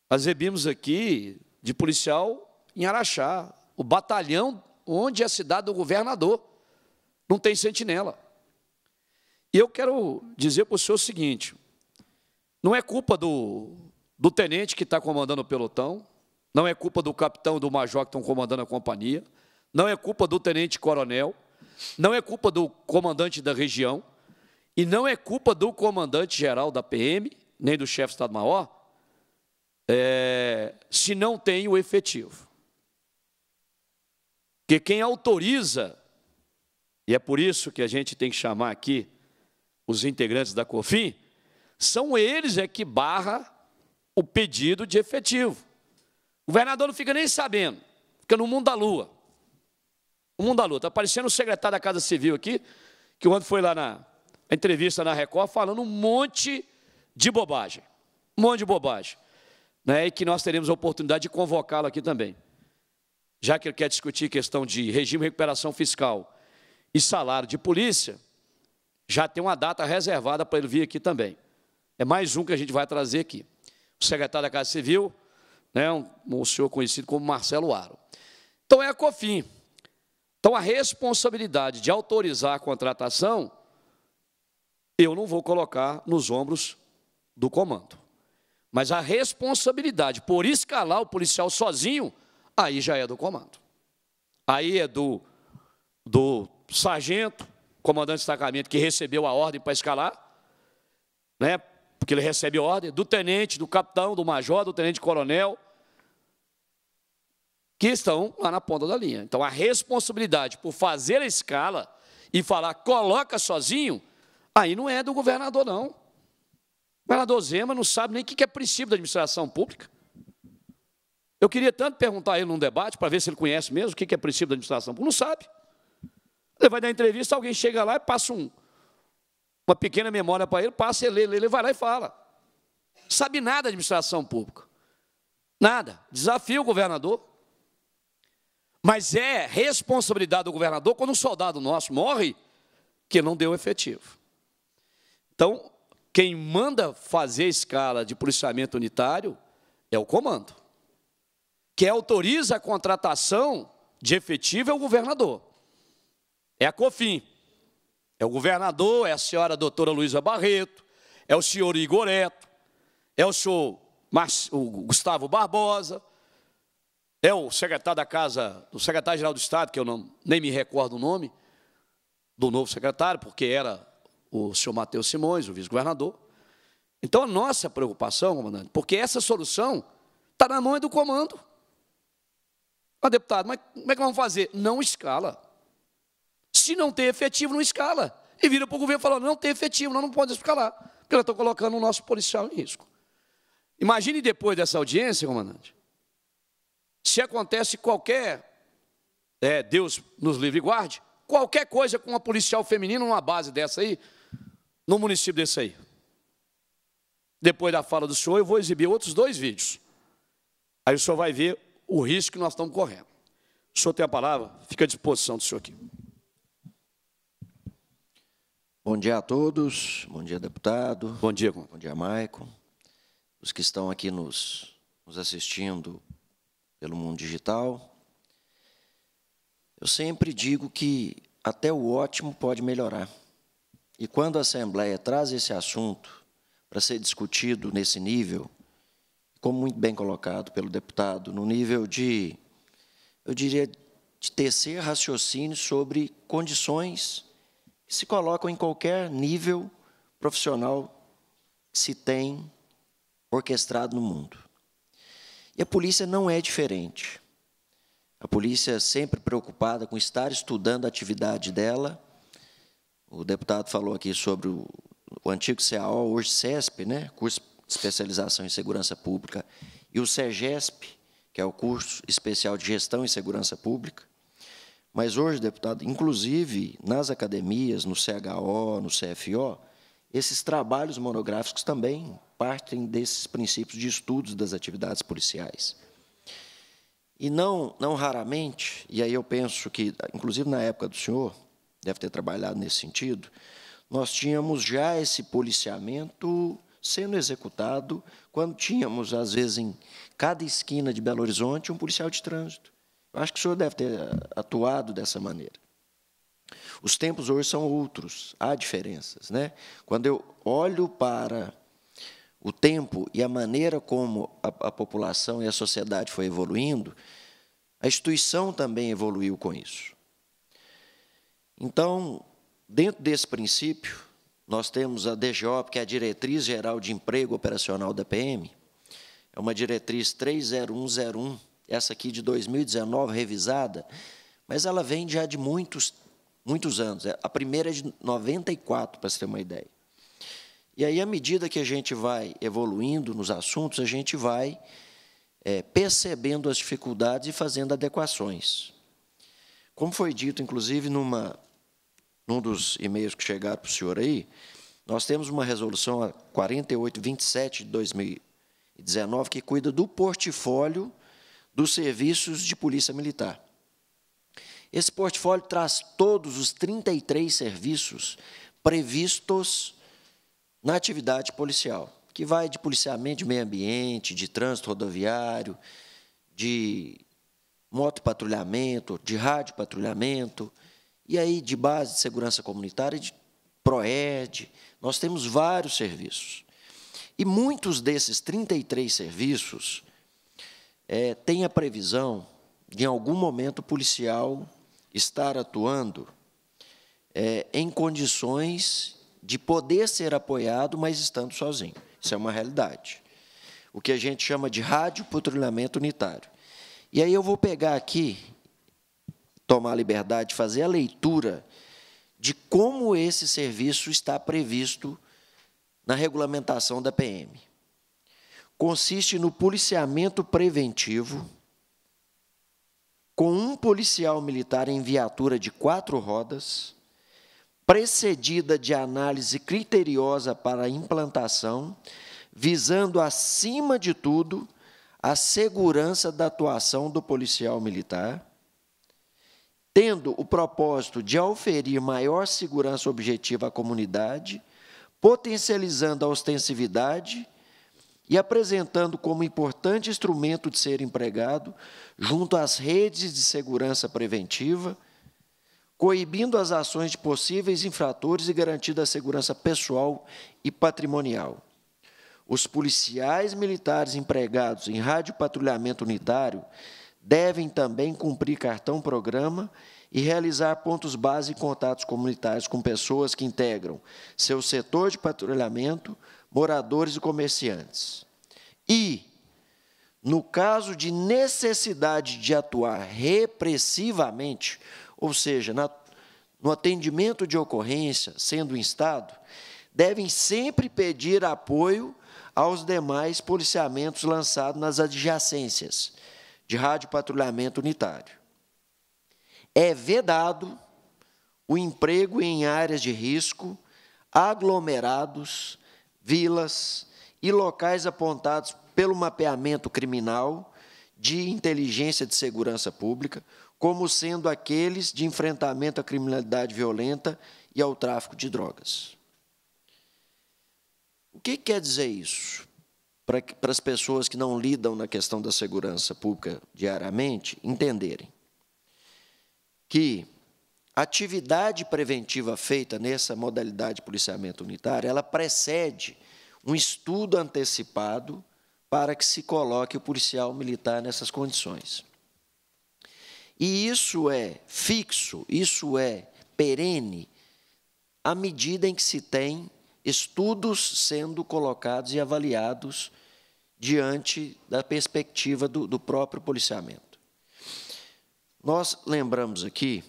Nós exibimos aqui de policial em Araxá, o batalhão onde é a cidade do governador. Não tem sentinela. E eu quero dizer para o senhor o seguinte: não é culpa do, do tenente que está comandando o pelotão, não é culpa do capitão e do major que estão comandando a companhia, não é culpa do tenente-coronel, não é culpa do comandante da região e não é culpa do comandante-geral da PM, nem do chefe de Estado-Maior, é, se não tem o efetivo. Porque quem autoriza, e é por isso que a gente tem que chamar aqui os integrantes da COFIN, são eles é que barra o pedido de efetivo. O governador não fica nem sabendo, fica no mundo da lua. O mundo da lua. Está aparecendo o secretário da Casa Civil aqui, que ontem foi lá na entrevista na Record, falando um monte de bobagem. Um monte de bobagem. Né? E que nós teremos a oportunidade de convocá-lo aqui também. Já que ele quer discutir questão de regime de recuperação fiscal e salário de polícia, já tem uma data reservada para ele vir aqui também. É mais um que a gente vai trazer aqui. O secretário da Casa Civil, né, um, um senhor conhecido como Marcelo Aro. Então, é a COFIN. Então, a responsabilidade de autorizar a contratação, eu não vou colocar nos ombros do comando. Mas a responsabilidade por escalar o policial sozinho, aí já é do comando. Aí é do, do sargento, comandante de destacamento, que recebeu a ordem para escalar, né, porque ele recebe ordem do tenente, do capitão, do major, do tenente-coronel, que estão lá na ponta da linha. Então, a responsabilidade por fazer a escala e falar coloca sozinho, aí não é do governador, não. O governador Zema não sabe nem o que é princípio da administração pública. Eu queria tanto perguntar a ele num debate, para ver se ele conhece mesmo o que é princípio da administração pública. Não sabe. Ele vai dar entrevista, alguém chega lá e passa um, uma pequena memória para ele, passa ele, ele, ele vai lá e fala. Sabe nada de administração pública. Nada. Desafia o governador. Mas é responsabilidade do governador quando um soldado nosso morre que não deu efetivo. Então, quem manda fazer escala de policiamento unitário é o comando. Quem autoriza a contratação de efetivo é o governador. É a COFIN. É o governador, é a senhora doutora Luísa Barreto, é o senhor Igoreto, é o senhor Marcio, o Gustavo Barbosa, é o secretário da Casa, do secretário-geral do Estado, que eu não, nem me recordo o nome, do novo secretário, porque era o senhor Matheus Simões, o vice-governador. Então, a nossa preocupação, comandante, porque essa solução está na mão do comando. Mas, deputado, mas como é que vamos fazer? Não escala. Se não tem efetivo, não escala. E vira para o governo falando, não tem efetivo, nós não podemos escalar, porque nós estamos colocando o nosso policial em risco. Imagine depois dessa audiência, comandante, se acontece qualquer, é, Deus nos livre e guarde, qualquer coisa com uma policial feminina numa base dessa aí, no município desse aí. Depois da fala do senhor, eu vou exibir outros dois vídeos. Aí o senhor vai ver o risco que nós estamos correndo. O senhor tem a palavra, fica à disposição do senhor aqui. Bom dia a todos, bom dia, deputado. Bom dia. Bom dia, Maicon. Os que estão aqui nos, nos assistindo pelo mundo digital. Eu sempre digo que até o ótimo pode melhorar. E quando a Assembleia traz esse assunto para ser discutido nesse nível, como muito bem colocado pelo deputado, no nível de, eu diria, de tecer raciocínio sobre condições e se colocam em qualquer nível profissional que se tem orquestrado no mundo. E a polícia não é diferente. A polícia é sempre preocupada com estar estudando a atividade dela. O deputado falou aqui sobre o, o antigo CAO, hoje CESP, né? curso de especialização em segurança pública, e o SEGESP, que é o curso especial de gestão em segurança pública. Mas hoje, deputado, inclusive nas academias, no CHO, no CFO, esses trabalhos monográficos também partem desses princípios de estudos das atividades policiais. E não, não raramente, e aí eu penso que, inclusive na época do senhor, deve ter trabalhado nesse sentido, nós tínhamos já esse policiamento sendo executado quando tínhamos, às vezes, em cada esquina de Belo Horizonte, um policial de trânsito acho que o senhor deve ter eh, atuado dessa maneira. Os tempos hoje são outros, há diferenças. Né? Quando eu olho para o tempo e a maneira como a, a população e a sociedade foi evoluindo, a instituição também evoluiu com isso. Então, dentro desse princípio, nós temos a DGOP, que é a Diretriz Geral de Emprego Operacional da PM, é uma diretriz 30101 essa aqui de 2019, revisada, mas ela vem já de muitos, muitos anos. É, a primeira é de 94, para você ter uma ideia. E aí, à medida que a gente vai evoluindo nos assuntos, a gente vai é, percebendo as dificuldades e fazendo adequações. Como foi dito, inclusive, numa, num dos e-mails que chegaram para o senhor aí, nós temos uma resolução 4827 de 2019 que cuida do portfólio dos serviços de polícia militar. Esse portfólio traz todos os 33 serviços previstos na atividade policial, que vai de policiamento de meio ambiente, de trânsito rodoviário, de motopatrulhamento, de rádio patrulhamento, e aí de base de segurança comunitária, de PROED. Nós temos vários serviços. E muitos desses 33 serviços é, tem a previsão de, em algum momento, o policial estar atuando é, em condições de poder ser apoiado, mas estando sozinho. Isso é uma realidade. O que a gente chama de rádio patrulhamento unitário. E aí eu vou pegar aqui, tomar a liberdade de fazer a leitura de como esse serviço está previsto na regulamentação da PM consiste no policiamento preventivo com um policial militar em viatura de quatro rodas, precedida de análise criteriosa para a implantação, visando, acima de tudo, a segurança da atuação do policial militar, tendo o propósito de auferir maior segurança objetiva à comunidade, potencializando a ostensividade e apresentando como importante instrumento de ser empregado junto às redes de segurança preventiva, coibindo as ações de possíveis infratores e garantindo a segurança pessoal e patrimonial. Os policiais militares empregados em radiopatrulhamento unitário devem também cumprir cartão programa e realizar pontos base e contatos comunitários com pessoas que integram seu setor de patrulhamento, moradores e comerciantes. E, no caso de necessidade de atuar repressivamente, ou seja, na, no atendimento de ocorrência, sendo instado, devem sempre pedir apoio aos demais policiamentos lançados nas adjacências de rádio patrulhamento unitário. É vedado o emprego em áreas de risco, aglomerados, vilas e locais apontados pelo mapeamento criminal de inteligência de segurança pública, como sendo aqueles de enfrentamento à criminalidade violenta e ao tráfico de drogas. O que quer dizer isso? Para, para as pessoas que não lidam na questão da segurança pública diariamente entenderem que atividade preventiva feita nessa modalidade de policiamento unitário, ela precede um estudo antecipado para que se coloque o policial militar nessas condições. E isso é fixo, isso é perene, à medida em que se tem estudos sendo colocados e avaliados diante da perspectiva do, do próprio policiamento. Nós lembramos aqui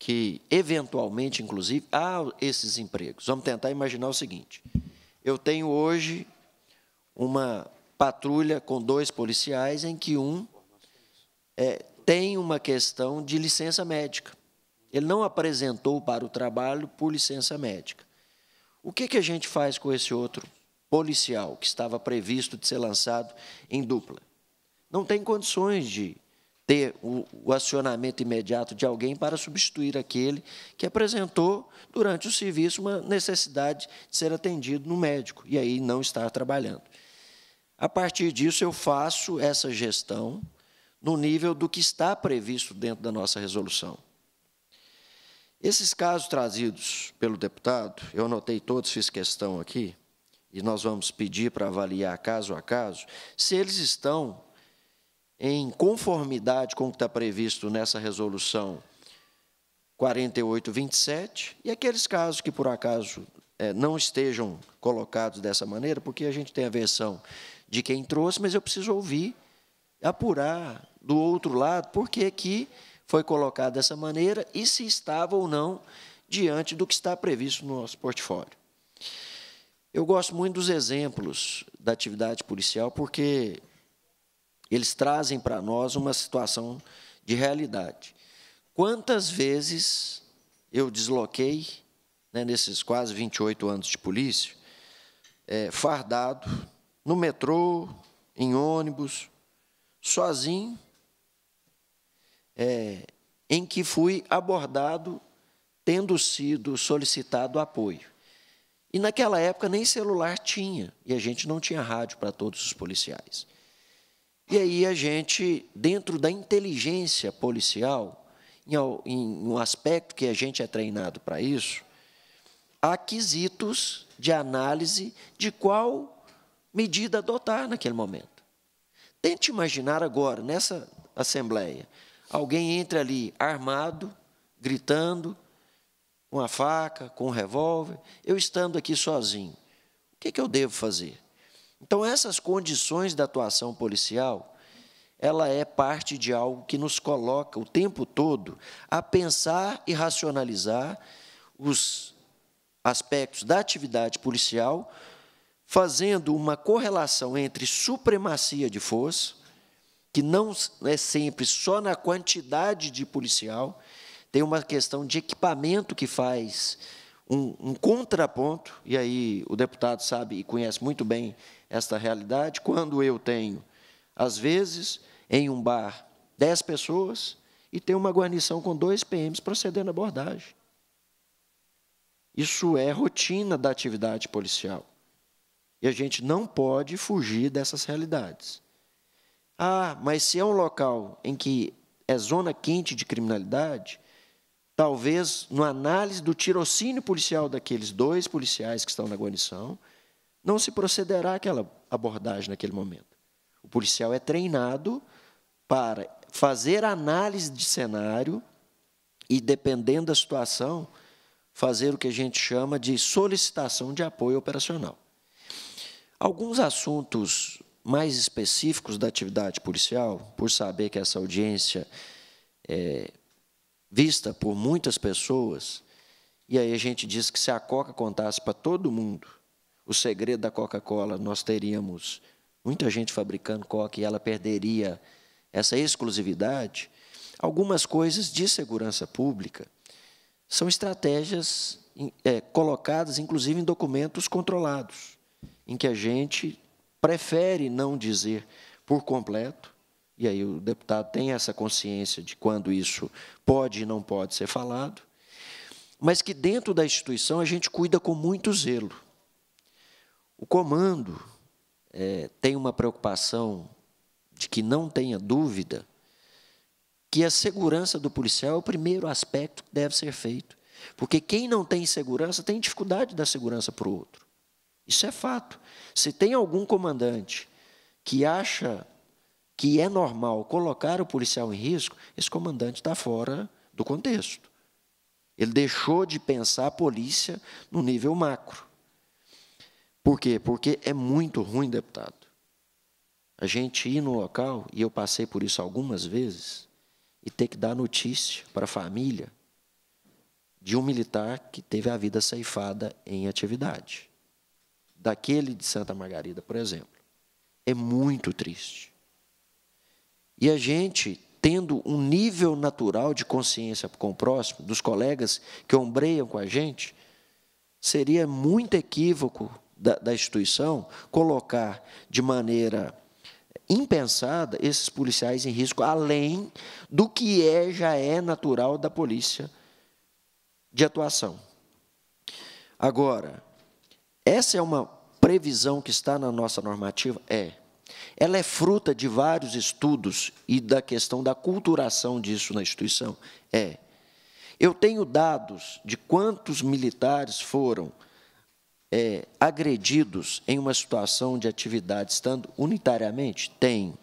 que eventualmente, inclusive, há esses empregos. Vamos tentar imaginar o seguinte: eu tenho hoje uma patrulha com dois policiais em que um é, tem uma questão de licença médica. Ele não apresentou para o trabalho por licença médica. O que, que a gente faz com esse outro policial que estava previsto de ser lançado em dupla? Não tem condições de ter o, o acionamento imediato de alguém para substituir aquele que apresentou durante o serviço uma necessidade de ser atendido no médico e aí não estar trabalhando. A partir disso, eu faço essa gestão no nível do que está previsto dentro da nossa resolução. Esses casos trazidos pelo deputado, eu anotei todos, fiz questão aqui, e nós vamos pedir para avaliar caso a caso, se eles estão em conformidade com o que está previsto nessa resolução 4827, e aqueles casos que por acaso é, não estejam colocados dessa maneira, porque a gente tem a versão de quem trouxe, mas eu preciso ouvir, apurar do outro lado por que, que foi colocado dessa maneira e se estava ou não diante do que está previsto no nosso portfólio. Eu gosto muito dos exemplos da atividade policial, porque eles trazem para nós uma situação de realidade. Quantas vezes eu desloquei, né, nesses quase 28 anos de polícia, é, fardado, no metrô, em ônibus, sozinho, é, em que fui abordado tendo sido solicitado apoio. E naquela época nem celular tinha, e a gente não tinha rádio para todos os policiais. E aí a gente, dentro da inteligência policial, em um aspecto que a gente é treinado para isso, há quesitos de análise de qual medida adotar naquele momento. Tente imaginar agora, nessa assembleia, alguém entra ali armado, gritando, com a faca, com o um revólver, eu estando aqui sozinho. O que, é que eu devo fazer? Então, essas condições da atuação policial, ela é parte de algo que nos coloca o tempo todo a pensar e racionalizar os aspectos da atividade policial, fazendo uma correlação entre supremacia de força, que não é sempre só na quantidade de policial, tem uma questão de equipamento que faz um, um contraponto, e aí o deputado sabe e conhece muito bem esta realidade, quando eu tenho, às vezes, em um bar, dez pessoas e tem uma guarnição com dois PMs procedendo à abordagem. Isso é rotina da atividade policial. E a gente não pode fugir dessas realidades. Ah, mas se é um local em que é zona quente de criminalidade, talvez, na análise do tirocínio policial daqueles dois policiais que estão na guarnição, não se procederá àquela abordagem naquele momento. O policial é treinado para fazer análise de cenário e, dependendo da situação, fazer o que a gente chama de solicitação de apoio operacional. Alguns assuntos mais específicos da atividade policial, por saber que essa audiência é, vista por muitas pessoas, e aí a gente diz que se a Coca contasse para todo mundo o segredo da Coca-Cola, nós teríamos muita gente fabricando Coca e ela perderia essa exclusividade. Algumas coisas de segurança pública são estratégias é, colocadas, inclusive, em documentos controlados, em que a gente prefere não dizer por completo, e aí o deputado tem essa consciência de quando isso pode e não pode ser falado, mas que dentro da instituição a gente cuida com muito zelo. O comando é, tem uma preocupação de que não tenha dúvida que a segurança do policial é o primeiro aspecto que deve ser feito. Porque quem não tem segurança tem dificuldade de dar segurança para o outro. Isso é fato. Se tem algum comandante que acha que é normal colocar o policial em risco, esse comandante está fora do contexto. Ele deixou de pensar a polícia no nível macro. Por quê? Porque é muito ruim, deputado. A gente ir no local, e eu passei por isso algumas vezes, e ter que dar notícia para a família de um militar que teve a vida ceifada em atividade. Daquele de Santa Margarida, por exemplo. É muito triste. E a gente, tendo um nível natural de consciência com o próximo, dos colegas que ombreiam com a gente, seria muito equívoco da, da instituição colocar de maneira impensada esses policiais em risco, além do que é já é natural da polícia de atuação. Agora, essa é uma previsão que está na nossa normativa? É ela é fruta de vários estudos e da questão da culturação disso na instituição. É. Eu tenho dados de quantos militares foram é, agredidos em uma situação de atividade, estando unitariamente? Tenho.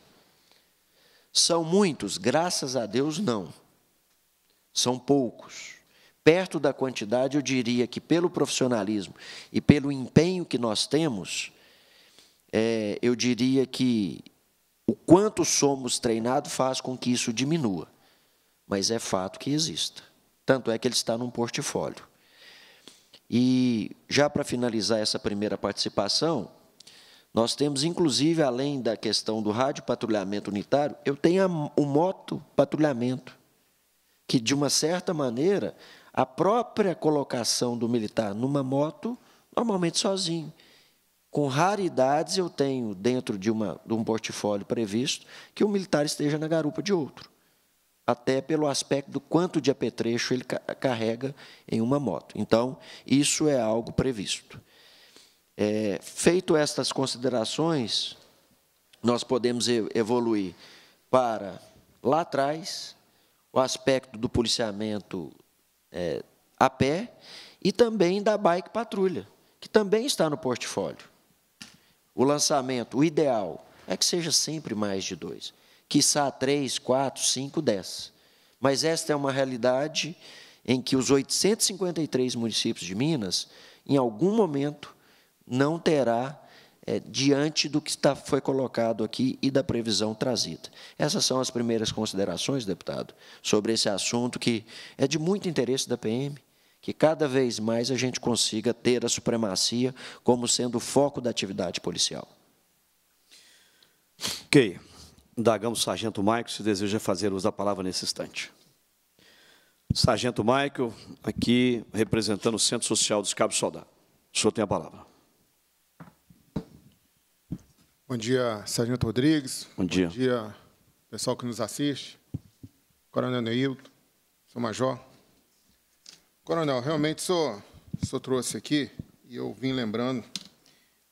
São muitos? Graças a Deus, não. São poucos. Perto da quantidade, eu diria que, pelo profissionalismo e pelo empenho que nós temos, é, eu diria que o quanto somos treinados faz com que isso diminua. Mas é fato que exista. Tanto é que ele está num portfólio. E já para finalizar essa primeira participação, nós temos, inclusive, além da questão do rádio patrulhamento unitário, eu tenho o moto patrulhamento, que, de uma certa maneira, a própria colocação do militar numa moto, normalmente sozinho, com raridades, eu tenho, dentro de, uma, de um portfólio previsto, que o um militar esteja na garupa de outro. Até pelo aspecto do quanto de apetrecho ele carrega em uma moto. Então, isso é algo previsto. É, feito estas considerações, nós podemos evoluir para, lá atrás, o aspecto do policiamento é, a pé e também da bike patrulha, que também está no portfólio o lançamento, o ideal é que seja sempre mais de dois, quiçá três, quatro, cinco, dez. Mas esta é uma realidade em que os 853 municípios de Minas, em algum momento, não terá é, diante do que está, foi colocado aqui e da previsão trazida. Essas são as primeiras considerações, deputado, sobre esse assunto que é de muito interesse da PM, que cada vez mais a gente consiga ter a supremacia como sendo o foco da atividade policial. Ok. Indagamos o Sargento Maico se deseja fazer uso da palavra nesse instante. Sargento Michael, aqui representando o Centro Social dos Cabos Soldado. O senhor tem a palavra. Bom dia, Sargento Rodrigues. Bom dia. Bom dia, pessoal que nos assiste. Coronel Neilton, senhor Major. Coronel, realmente só só trouxe aqui e eu vim lembrando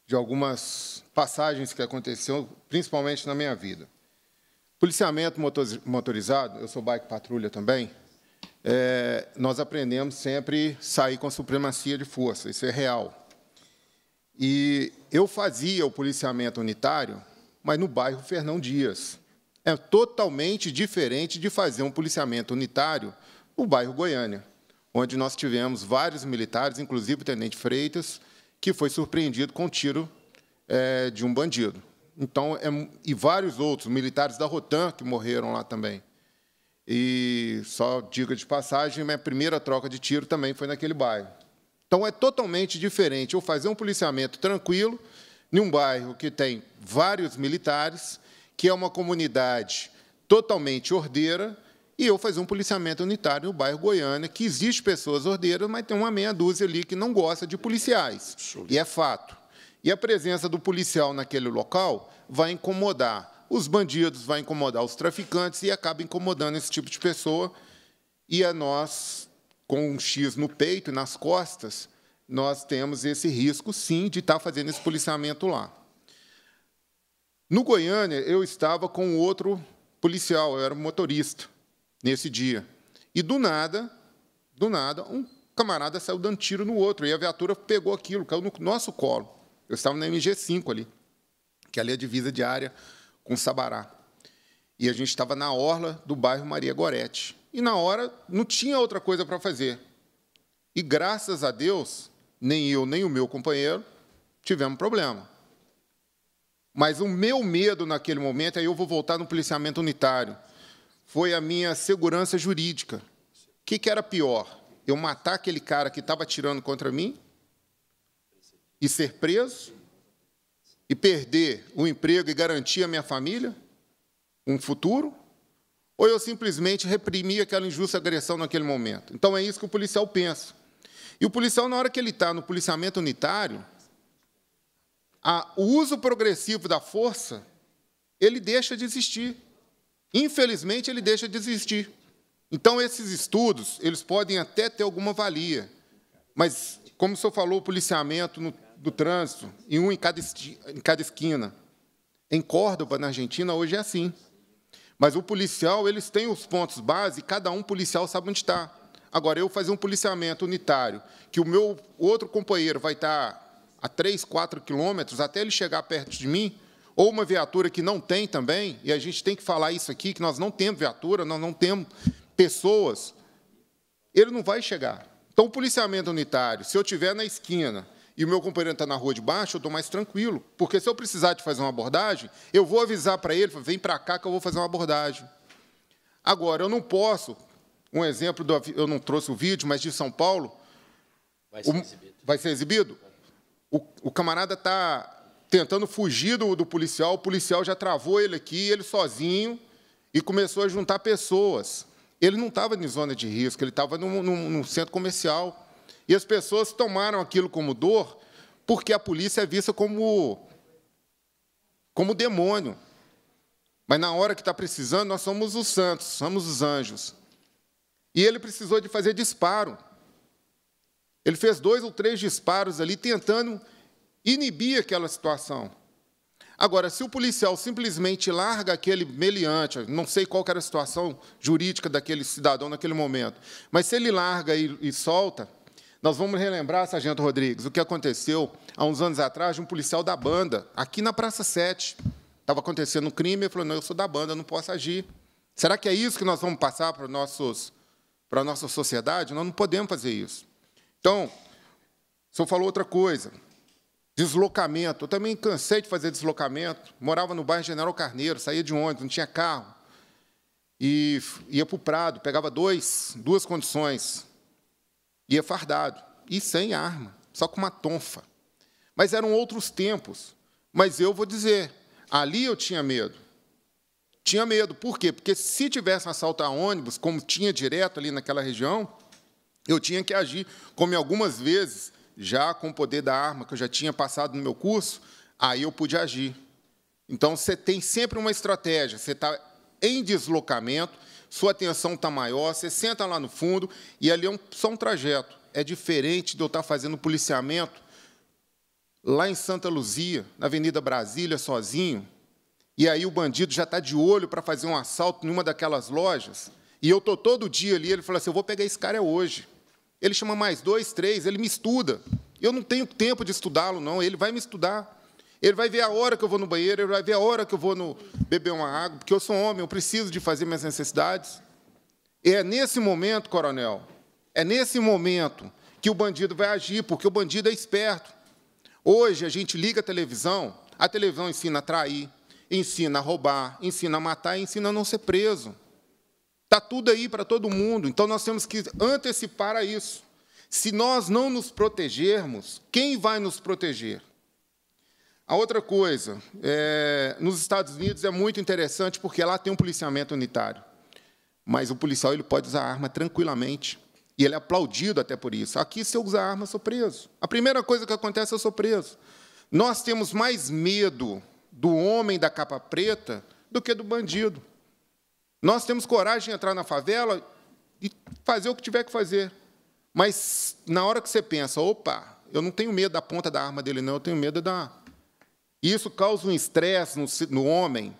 de algumas passagens que aconteceram, principalmente na minha vida. Policiamento motorizado, eu sou bike patrulha também, é, nós aprendemos sempre sair com supremacia de força, isso é real. E eu fazia o policiamento unitário, mas no bairro Fernão Dias. É totalmente diferente de fazer um policiamento unitário no bairro Goiânia onde nós tivemos vários militares, inclusive o tenente Freitas, que foi surpreendido com tiro é, de um bandido. Então, é, e vários outros militares da Rotan que morreram lá também. E só diga de passagem, minha primeira troca de tiro também foi naquele bairro. Então é totalmente diferente eu fazer um policiamento tranquilo em um bairro que tem vários militares, que é uma comunidade totalmente ordeira, e eu fazer um policiamento unitário no bairro Goiânia, que existe pessoas ordeiras, mas tem uma meia dúzia ali que não gosta de policiais. E é fato. E a presença do policial naquele local vai incomodar os bandidos, vai incomodar os traficantes e acaba incomodando esse tipo de pessoa. E a nós, com um X no peito e nas costas, nós temos esse risco, sim, de estar tá fazendo esse policiamento lá. No Goiânia, eu estava com outro policial, eu era motorista nesse dia. E do nada, do nada, um camarada saiu dando tiro no outro, e a viatura pegou aquilo, caiu no nosso colo. Eu estava na MG5 ali, que ali é a divisa diária com Sabará. E a gente estava na orla do bairro Maria Gorete. E na hora não tinha outra coisa para fazer. E graças a Deus, nem eu nem o meu companheiro tivemos problema. Mas o meu medo naquele momento é eu vou voltar no policiamento unitário foi a minha segurança jurídica. O que, que era pior? Eu matar aquele cara que estava atirando contra mim e ser preso e perder o emprego e garantir a minha família um futuro? Ou eu simplesmente reprimir aquela injusta agressão naquele momento? Então é isso que o policial pensa. E o policial, na hora que ele está no policiamento unitário, a, o uso progressivo da força, ele deixa de existir. Infelizmente, ele deixa de existir. Então, esses estudos, eles podem até ter alguma valia, mas, como o senhor falou, o policiamento no, do trânsito, em um em cada, em cada esquina. Em Córdoba, na Argentina, hoje é assim. Mas o policial, eles têm os pontos base, cada um policial sabe onde está. Agora, eu fazer um policiamento unitário, que o meu outro companheiro vai estar a 3, 4 quilômetros, até ele chegar perto de mim, ou uma viatura que não tem também, e a gente tem que falar isso aqui, que nós não temos viatura, nós não temos pessoas, ele não vai chegar. Então, o policiamento unitário, se eu estiver na esquina e o meu companheiro está na rua de baixo, eu estou mais tranquilo, porque se eu precisar de fazer uma abordagem, eu vou avisar para ele, vem para cá que eu vou fazer uma abordagem. Agora, eu não posso, um exemplo, do, eu não trouxe o vídeo, mas de São Paulo, vai ser o, exibido. Vai ser exibido? O, o camarada está tentando fugir do, do policial, o policial já travou ele aqui, ele sozinho, e começou a juntar pessoas. Ele não estava em zona de risco, ele estava num, num, num centro comercial. E as pessoas tomaram aquilo como dor, porque a polícia é vista como, como demônio. Mas na hora que está precisando, nós somos os santos, somos os anjos. E ele precisou de fazer disparo. Ele fez dois ou três disparos ali, tentando inibir aquela situação. Agora, se o policial simplesmente larga aquele meliante, não sei qual era a situação jurídica daquele cidadão naquele momento, mas se ele larga e, e solta, nós vamos relembrar, Sargento Rodrigues, o que aconteceu há uns anos atrás de um policial da banda, aqui na Praça 7. Estava acontecendo um crime, ele falou: não, eu sou da banda, não posso agir. Será que é isso que nós vamos passar para, nossos, para a nossa sociedade? Nós não podemos fazer isso. Então, o senhor falou outra coisa. Deslocamento. Eu também cansei de fazer deslocamento. Morava no bairro General Carneiro, saía de ônibus, não tinha carro. E ia para o Prado, pegava dois, duas condições. Ia fardado. E sem arma, só com uma tonfa. Mas eram outros tempos. Mas eu vou dizer, ali eu tinha medo. Tinha medo. Por quê? Porque se tivesse um assalto a ônibus, como tinha direto ali naquela região, eu tinha que agir, como algumas vezes já com o poder da arma que eu já tinha passado no meu curso, aí eu pude agir. Então, você tem sempre uma estratégia, você está em deslocamento, sua atenção está maior, você senta lá no fundo, e ali é um, só um trajeto. É diferente de eu estar tá fazendo policiamento lá em Santa Luzia, na Avenida Brasília, sozinho, e aí o bandido já está de olho para fazer um assalto em uma daquelas lojas, e eu estou todo dia ali, ele fala assim, eu vou pegar esse cara é hoje. Ele chama mais dois, três, ele me estuda. Eu não tenho tempo de estudá-lo, não. Ele vai me estudar. Ele vai ver a hora que eu vou no banheiro, ele vai ver a hora que eu vou no, beber uma água, porque eu sou homem, eu preciso de fazer minhas necessidades. E é nesse momento, coronel, é nesse momento que o bandido vai agir, porque o bandido é esperto. Hoje a gente liga a televisão, a televisão ensina a trair, ensina a roubar, ensina a matar, ensina a não ser preso. Está tudo aí para todo mundo, então nós temos que antecipar a isso. Se nós não nos protegermos, quem vai nos proteger? A outra coisa, é, nos Estados Unidos é muito interessante porque lá tem um policiamento unitário, mas o policial ele pode usar arma tranquilamente e ele é aplaudido até por isso. Aqui, se eu usar arma, eu sou preso. A primeira coisa que acontece, eu sou preso. Nós temos mais medo do homem da capa preta do que do bandido. Nós temos coragem de entrar na favela e fazer o que tiver que fazer. Mas na hora que você pensa, opa, eu não tenho medo da ponta da arma dele, não, eu tenho medo da. Isso causa um estresse no, no homem,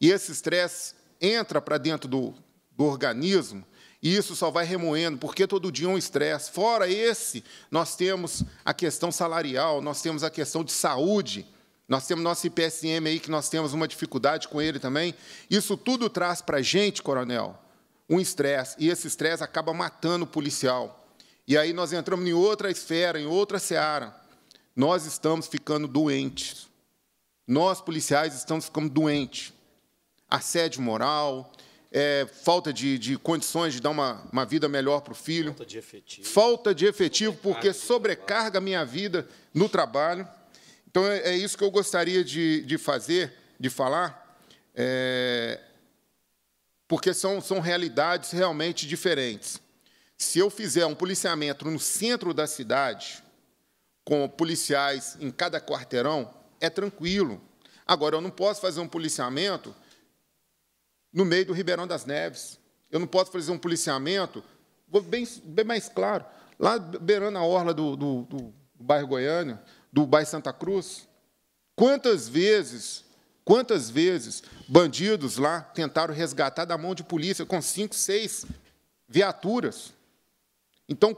e esse estresse entra para dentro do, do organismo, e isso só vai remoendo, porque todo dia é um estresse. Fora esse, nós temos a questão salarial, nós temos a questão de saúde. Nós temos nosso IPSM aí, que nós temos uma dificuldade com ele também. Isso tudo traz para a gente, coronel, um estresse. E esse estresse acaba matando o policial. E aí nós entramos em outra esfera, em outra seara. Nós estamos ficando doentes. Nós, policiais, estamos ficando doentes. Assédio moral, é, falta de, de, condições de dar uma, uma vida melhor para o filho. Falta de efetivo. Falta de efetivo, porque sobrecarga a minha vida no trabalho. Então, é, é isso que eu gostaria de, de fazer, de falar, é, porque são, são realidades realmente diferentes. Se eu fizer um policiamento no centro da cidade, com policiais em cada quarteirão, é tranquilo. Agora, eu não posso fazer um policiamento no meio do Ribeirão das Neves. Eu não posso fazer um policiamento, vou bem, bem mais claro, lá beirando a orla do, do, do bairro Goiânia, do Bairro Santa Cruz? Quantas vezes, quantas vezes bandidos lá tentaram resgatar da mão de polícia com cinco, seis viaturas? Então,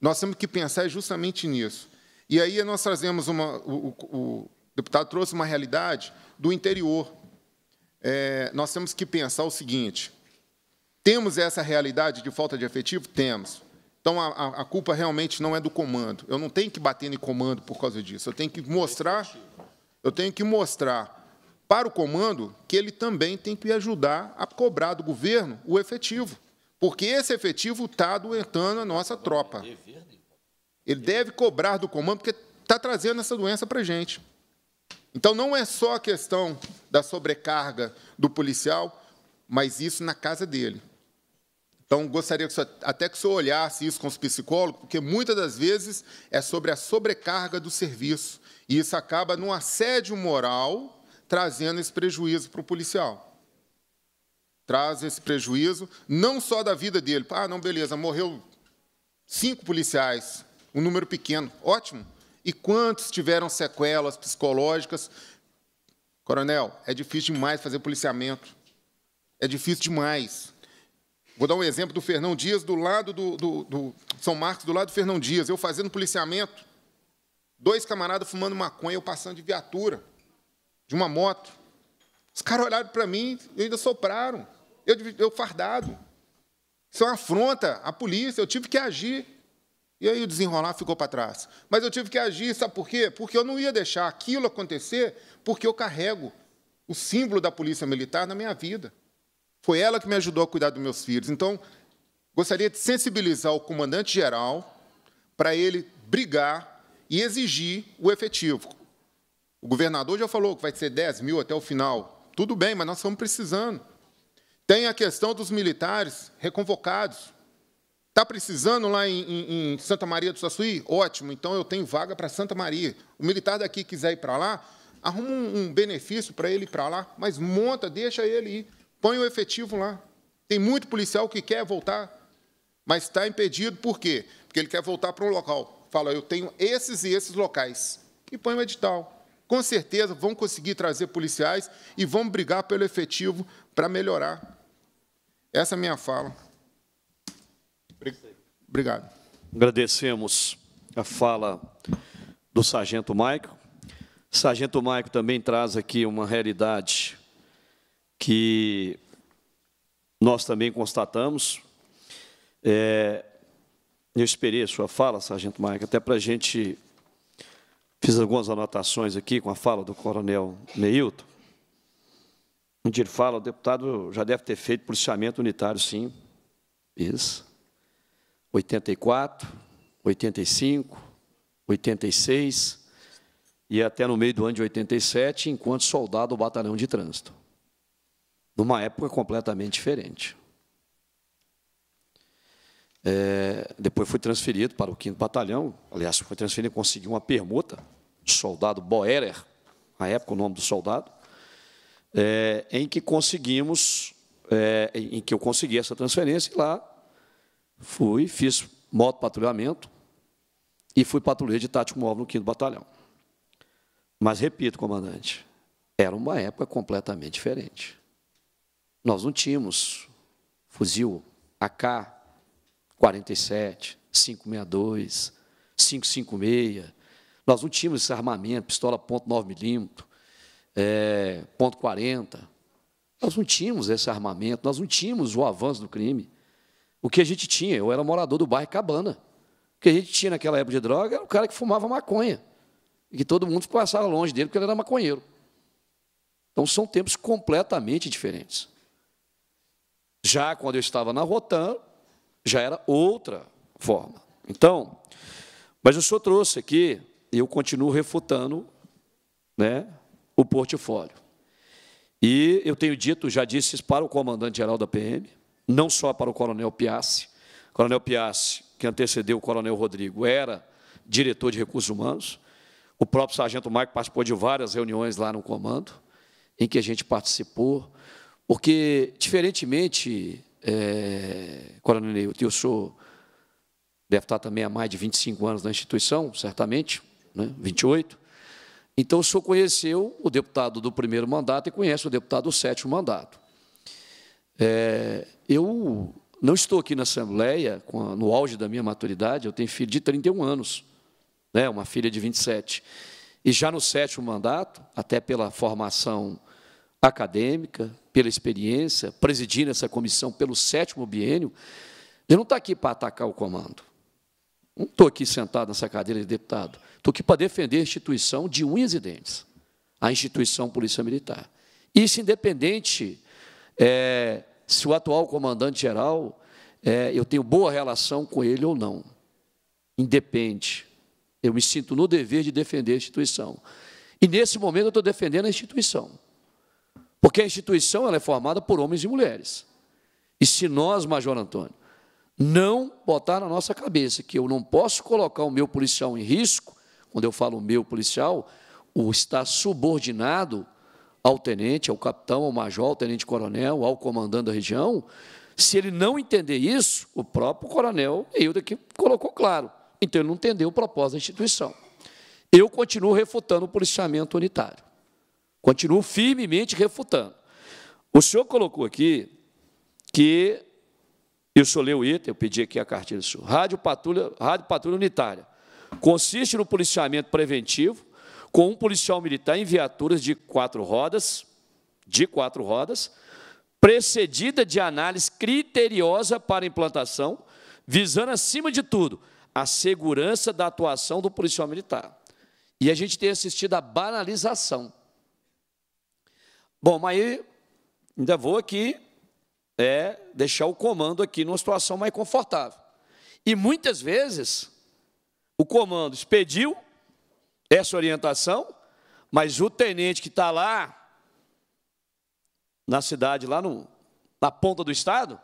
nós temos que pensar justamente nisso. E aí nós trazemos uma. O, o, o deputado trouxe uma realidade do interior. É, nós temos que pensar o seguinte: temos essa realidade de falta de efetivo? Temos. Então, a, a, culpa realmente não é do comando. Eu não tenho que bater em comando por causa disso. Eu tenho que mostrar, eu tenho que mostrar para o comando que ele também tem que ajudar a cobrar do governo o efetivo, porque esse efetivo está doentando a nossa tropa. Ele deve cobrar do comando, porque está trazendo essa doença para a gente. Então, não é só a questão da sobrecarga do policial, mas isso na casa dele. Então, gostaria que o senhor, até que o senhor olhasse isso com os psicólogos, porque muitas das vezes é sobre a sobrecarga do serviço. E isso acaba num assédio moral, trazendo esse prejuízo para o policial. Traz esse prejuízo, não só da vida dele. Ah, não, beleza, morreu cinco policiais, um número pequeno, ótimo. E quantos tiveram sequelas psicológicas? Coronel, é difícil demais fazer policiamento. É difícil demais. Vou dar um exemplo do Fernão Dias, do lado do, do, do São Marcos, do lado do Fernão Dias. Eu fazendo policiamento, dois camaradas fumando maconha, eu passando de viatura, de uma moto. Os caras olharam para mim e ainda sopraram. Eu, eu fardado. Isso é uma afronta à polícia, eu tive que agir. E aí o desenrolar ficou para trás. Mas eu tive que agir, sabe por quê? Porque eu não ia deixar aquilo acontecer, porque eu carrego o símbolo da polícia militar na minha vida. Foi ela que me ajudou a cuidar dos meus filhos. Então, gostaria de sensibilizar o comandante-geral para ele brigar e exigir o efetivo. O governador já falou que vai ser 10 mil até o final. Tudo bem, mas nós estamos precisando. Tem a questão dos militares reconvocados. Está precisando lá em, em, em, Santa Maria do Sassuí? Ótimo, então eu tenho vaga para Santa Maria. O militar daqui quiser ir para lá, arruma um, um benefício para ele ir para lá, mas monta, deixa ele ir. Põe o efetivo lá. Tem muito policial que quer voltar, mas está impedido por quê? Porque ele quer voltar para um local. Fala, eu tenho esses e esses locais. E põe o edital. Com certeza vão conseguir trazer policiais e vão brigar pelo efetivo para melhorar. Essa é a minha fala. Obrigado. Agradecemos a fala do Sargento Maico. Sargento Maico também traz aqui uma realidade que nós também constatamos. É, eu esperei a sua fala, Sargento Maica, até para a gente. Fiz algumas anotações aqui com a fala do Coronel Neilton. Onde ele fala: o deputado já deve ter feito policiamento unitário, sim. Isso. 84, 85, 86 e até no meio do ano de 87, enquanto soldado do batalhão de trânsito numa época completamente diferente. É, depois fui transferido para o 5 Batalhão, aliás, fui transferido e consegui uma permuta, soldado Boerer, na época o nome do soldado, é, em que conseguimos, é, em que eu consegui essa transferência, e lá fui, fiz moto patrulhamento e fui patrulheiro de tático móvel no 5 Batalhão. Mas, repito, comandante, era uma época completamente diferente. Nós não tínhamos fuzil AK-47, 562, 556. Nós não tínhamos esse armamento, pistola .9mm, é, .40. Nós não tínhamos esse armamento, nós não tínhamos o avanço do crime. O que a gente tinha, eu era morador do bairro Cabana. O que a gente tinha naquela época de droga era o cara que fumava maconha. E que todo mundo passava longe dele porque ele era maconheiro. Então são tempos completamente diferentes. Já quando eu estava na Rotan, já era outra forma. Então, mas o senhor trouxe aqui, e eu continuo refutando né, o portfólio. E eu tenho dito, já disse isso para o comandante-geral da PM, não só para o coronel Piasse, O coronel Piasse, que antecedeu o coronel Rodrigo, era diretor de recursos humanos. O próprio sargento Maico participou de várias reuniões lá no comando, em que a gente participou. Porque, diferentemente, é, Coronel eu sou, deve estar também há mais de 25 anos na instituição, certamente, né, 28, então o senhor conheceu o deputado do primeiro mandato e conhece o deputado do sétimo mandato. É, eu não estou aqui na Assembleia, no auge da minha maturidade, eu tenho filho de 31 anos, né, uma filha de 27. E já no sétimo mandato, até pela formação acadêmica, pela experiência, presidir essa comissão pelo sétimo biênio, eu não estou aqui para atacar o comando. Não estou aqui sentado nessa cadeira de deputado. Estou aqui para defender a instituição de unhas e dentes, a instituição Polícia Militar. Isso independente é, se o atual comandante-geral, é, eu tenho boa relação com ele ou não. Independe. Eu me sinto no dever de defender a instituição. E, nesse momento, eu estou defendendo a instituição. Porque a instituição ela é formada por homens e mulheres. E se nós, Major Antônio, não botar na nossa cabeça que eu não posso colocar o meu policial em risco, quando eu falo meu policial, o estar subordinado ao tenente, ao capitão, ao major, ao tenente-coronel, ao comandante da região, se ele não entender isso, o próprio coronel Hilda que colocou claro. Então, ele não entendeu o propósito da instituição. Eu continuo refutando o policiamento unitário. Continuo firmemente refutando. O senhor colocou aqui que, e o senhor leu o item, eu pedi aqui a cartilha do senhor, rádio patrulha, rádio patrulha unitária, consiste no policiamento preventivo com um policial militar em viaturas de quatro rodas, de quatro rodas, precedida de análise criteriosa para implantação, visando, acima de tudo, a segurança da atuação do policial militar. E a gente tem assistido à banalização Bom, mas aí ainda vou aqui é, deixar o comando aqui numa situação mais confortável. E muitas vezes o comando expediu essa orientação, mas o tenente que está lá na cidade, lá no, na ponta do estado,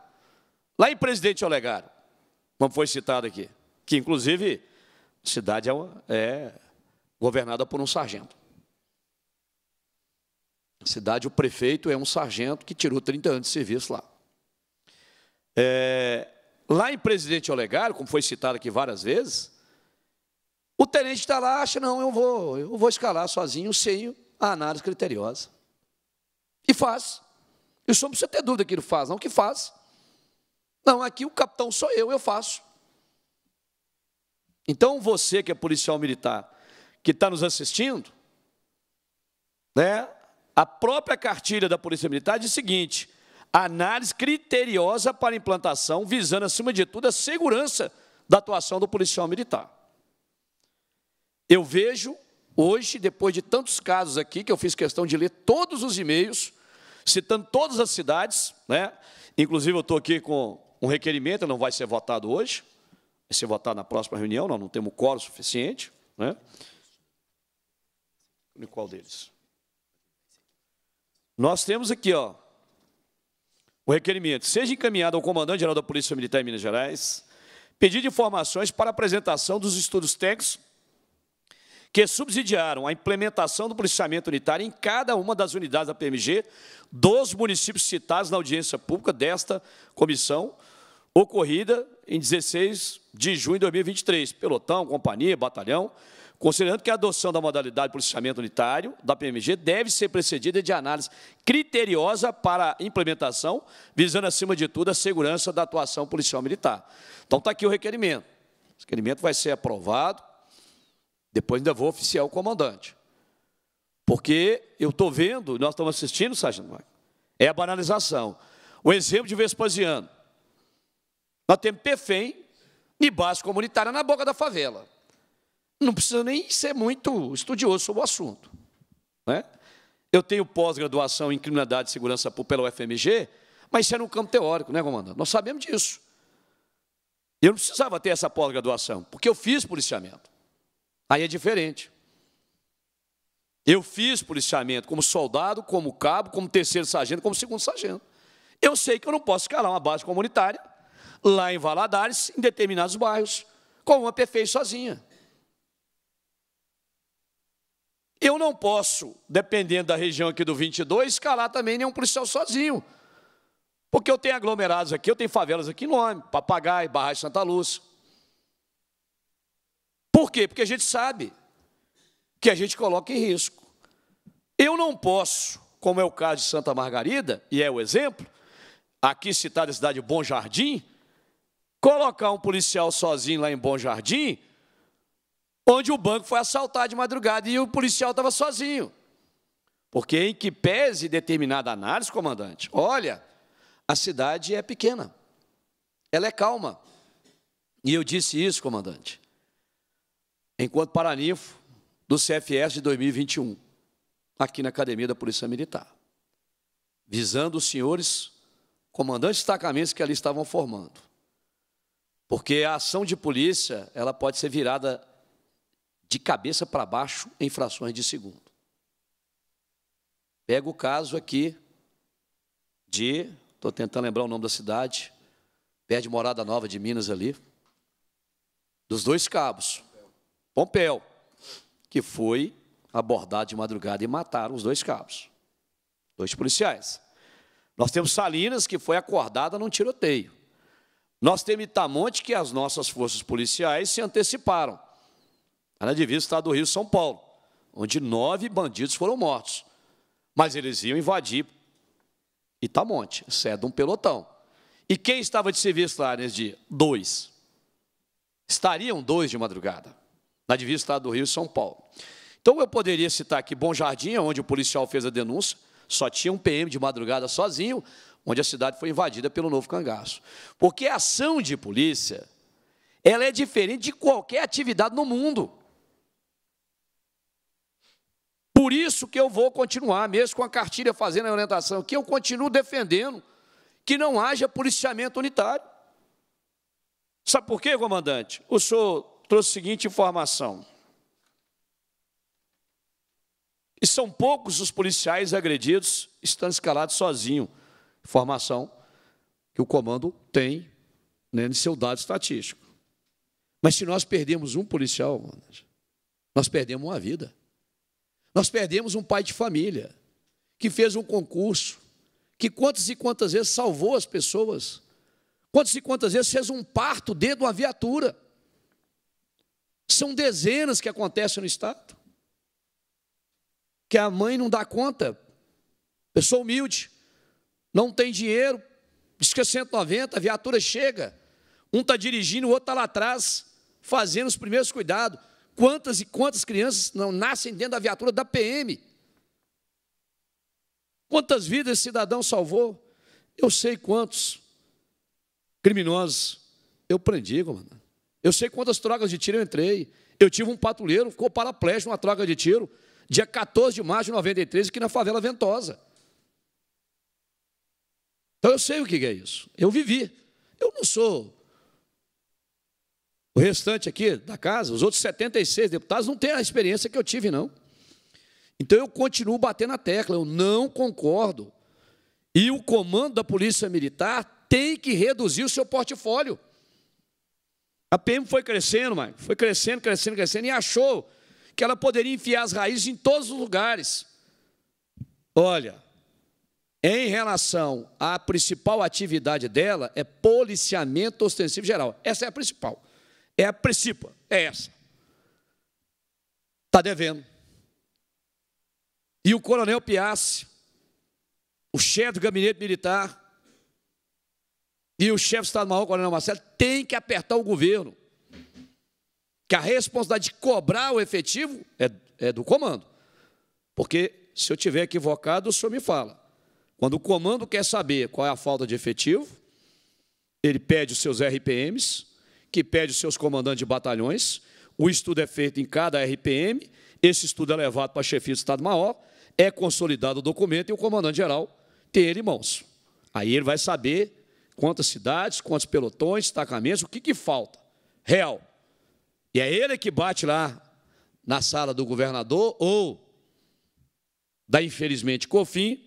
lá em Presidente Olegário, como foi citado aqui, que inclusive a cidade é, é governada por um sargento cidade, o prefeito é um sargento que tirou 30 anos de serviço lá. É, lá em Presidente Olegário, como foi citado aqui várias vezes, o tenente está lá, acha, não, eu vou, eu vou escalar sozinho, sem a análise criteriosa. E faz. E só não precisa ter dúvida que ele faz, não, que faz. Não, aqui o capitão sou eu, eu faço. Então, você que é policial militar, que está nos assistindo, né, a própria cartilha da Polícia Militar diz o seguinte: análise criteriosa para implantação, visando, acima de tudo, a segurança da atuação do policial militar. Eu vejo hoje, depois de tantos casos aqui, que eu fiz questão de ler todos os e-mails, citando todas as cidades, né? inclusive eu estou aqui com um requerimento, não vai ser votado hoje, vai ser votado na próxima reunião, nós não temos quórum suficiente. Né? qual deles? Nós temos aqui, ó, o requerimento. Seja encaminhado ao comandante-geral da Polícia Militar em Minas Gerais, pedido de informações para apresentação dos estudos técnicos que subsidiaram a implementação do policiamento unitário em cada uma das unidades da PMG dos municípios citados na audiência pública desta comissão, ocorrida em 16 de junho de 2023. Pelotão, companhia, batalhão, Considerando que a adoção da modalidade de policiamento unitário da PMG deve ser precedida de análise criteriosa para implementação, visando, acima de tudo, a segurança da atuação policial militar. Então, está aqui o requerimento. O requerimento vai ser aprovado, depois ainda vou oficiar o comandante. Porque eu estou vendo, nós estamos assistindo, Sargento é a banalização. O exemplo de Vespasiano. Nós temos PFEM e base comunitária na boca da favela. Não precisa nem ser muito estudioso sobre o assunto. Né? Eu tenho pós-graduação em Criminalidade e Segurança pela UFMG, mas isso é no campo teórico, né, comandante? Nós sabemos disso. Eu não precisava ter essa pós-graduação, porque eu fiz policiamento. Aí é diferente. Eu fiz policiamento como soldado, como cabo, como terceiro sargento, como segundo sargento. Eu sei que eu não posso escalar uma base comunitária lá em Valadares, em determinados bairros, com uma perfeição sozinha. Eu não posso, dependendo da região aqui do 22, escalar também nenhum policial sozinho. Porque eu tenho aglomerados aqui, eu tenho favelas aqui nome, Papagaio, Barragem Santa Luz. Por quê? Porque a gente sabe que a gente coloca em risco. Eu não posso, como é o caso de Santa Margarida, e é o exemplo, aqui citada a cidade de Bom Jardim, colocar um policial sozinho lá em Bom Jardim onde o banco foi assaltado de madrugada e o policial estava sozinho. Porque em que pese determinada análise, comandante, olha, a cidade é pequena, ela é calma. E eu disse isso, comandante, enquanto paraninfo do CFS de 2021, aqui na Academia da Polícia Militar, visando os senhores comandantes destacamentos que ali estavam formando. Porque a ação de polícia, ela pode ser virada de cabeça para baixo em frações de segundo. Pega o caso aqui de, estou tentando lembrar o nome da cidade, perto de Morada Nova de Minas ali, dos dois cabos, Pompeu, que foi abordado de madrugada e mataram os dois cabos, dois policiais. Nós temos Salinas, que foi acordada num tiroteio. Nós temos Itamonte, que as nossas forças policiais se anteciparam era na divisa do estado do Rio e São Paulo, onde nove bandidos foram mortos. Mas eles iam invadir Itamonte, sede um pelotão. E quem estava de serviço lá nesse dia? Dois. Estariam dois de madrugada, na divisa do estado do Rio e São Paulo. Então eu poderia citar aqui Bom Jardim, onde o policial fez a denúncia, só tinha um PM de madrugada sozinho, onde a cidade foi invadida pelo novo cangaço. Porque a ação de polícia, ela é diferente de qualquer atividade no mundo. Por isso que eu vou continuar, mesmo com a cartilha fazendo a orientação, que eu continuo defendendo que não haja policiamento unitário. Sabe por quê, comandante? O senhor trouxe a seguinte informação. E são poucos os policiais agredidos, estão escalados sozinhos. Informação que o comando tem né, em seu dado estatístico. Mas se nós perdemos um policial, nós perdemos uma vida. Nós perdemos um pai de família que fez um concurso, que quantas e quantas vezes salvou as pessoas, quantas e quantas vezes fez um parto dentro de uma viatura. São dezenas que acontecem no Estado. Que a mãe não dá conta. Pessoa humilde, não tem dinheiro, diz que é 190, a viatura chega. Um está dirigindo, o outro está lá atrás, fazendo os primeiros cuidados. Quantas e quantas crianças não nascem dentro da viatura da PM? Quantas vidas esse cidadão salvou? Eu sei quantos criminosos eu prendi, comandante. Eu sei quantas trocas de tiro eu entrei. Eu tive um patrulheiro, ficou paraplégico numa troca de tiro, dia 14 de março de 93, aqui na favela Ventosa. Então eu sei o que é isso. Eu vivi. Eu não sou o restante aqui da casa, os outros 76 deputados, não têm a experiência que eu tive, não. Então eu continuo batendo a tecla, eu não concordo. E o comando da Polícia Militar tem que reduzir o seu portfólio. A PM foi crescendo, mãe, foi crescendo, crescendo, crescendo, e achou que ela poderia enfiar as raízes em todos os lugares. Olha, em relação à principal atividade dela, é policiamento ostensivo geral. Essa é a principal. É a principal é essa. Está devendo. E o coronel Piace, o chefe do gabinete militar, e o chefe do Estado-Maior, coronel Marcelo, tem que apertar o governo. Que a responsabilidade de cobrar o efetivo é, é do comando. Porque se eu tiver equivocado, o senhor me fala. Quando o comando quer saber qual é a falta de efetivo, ele pede os seus RPMs, que pede os seus comandantes de batalhões, o estudo é feito em cada RPM, esse estudo é levado para a chefia do Estado-Maior, é consolidado o documento e o comandante-geral tem ele em mãos. Aí ele vai saber quantas cidades, quantos pelotões, destacamentos, o que, que falta, real. E é ele que bate lá na sala do governador ou da, infelizmente, COFIN,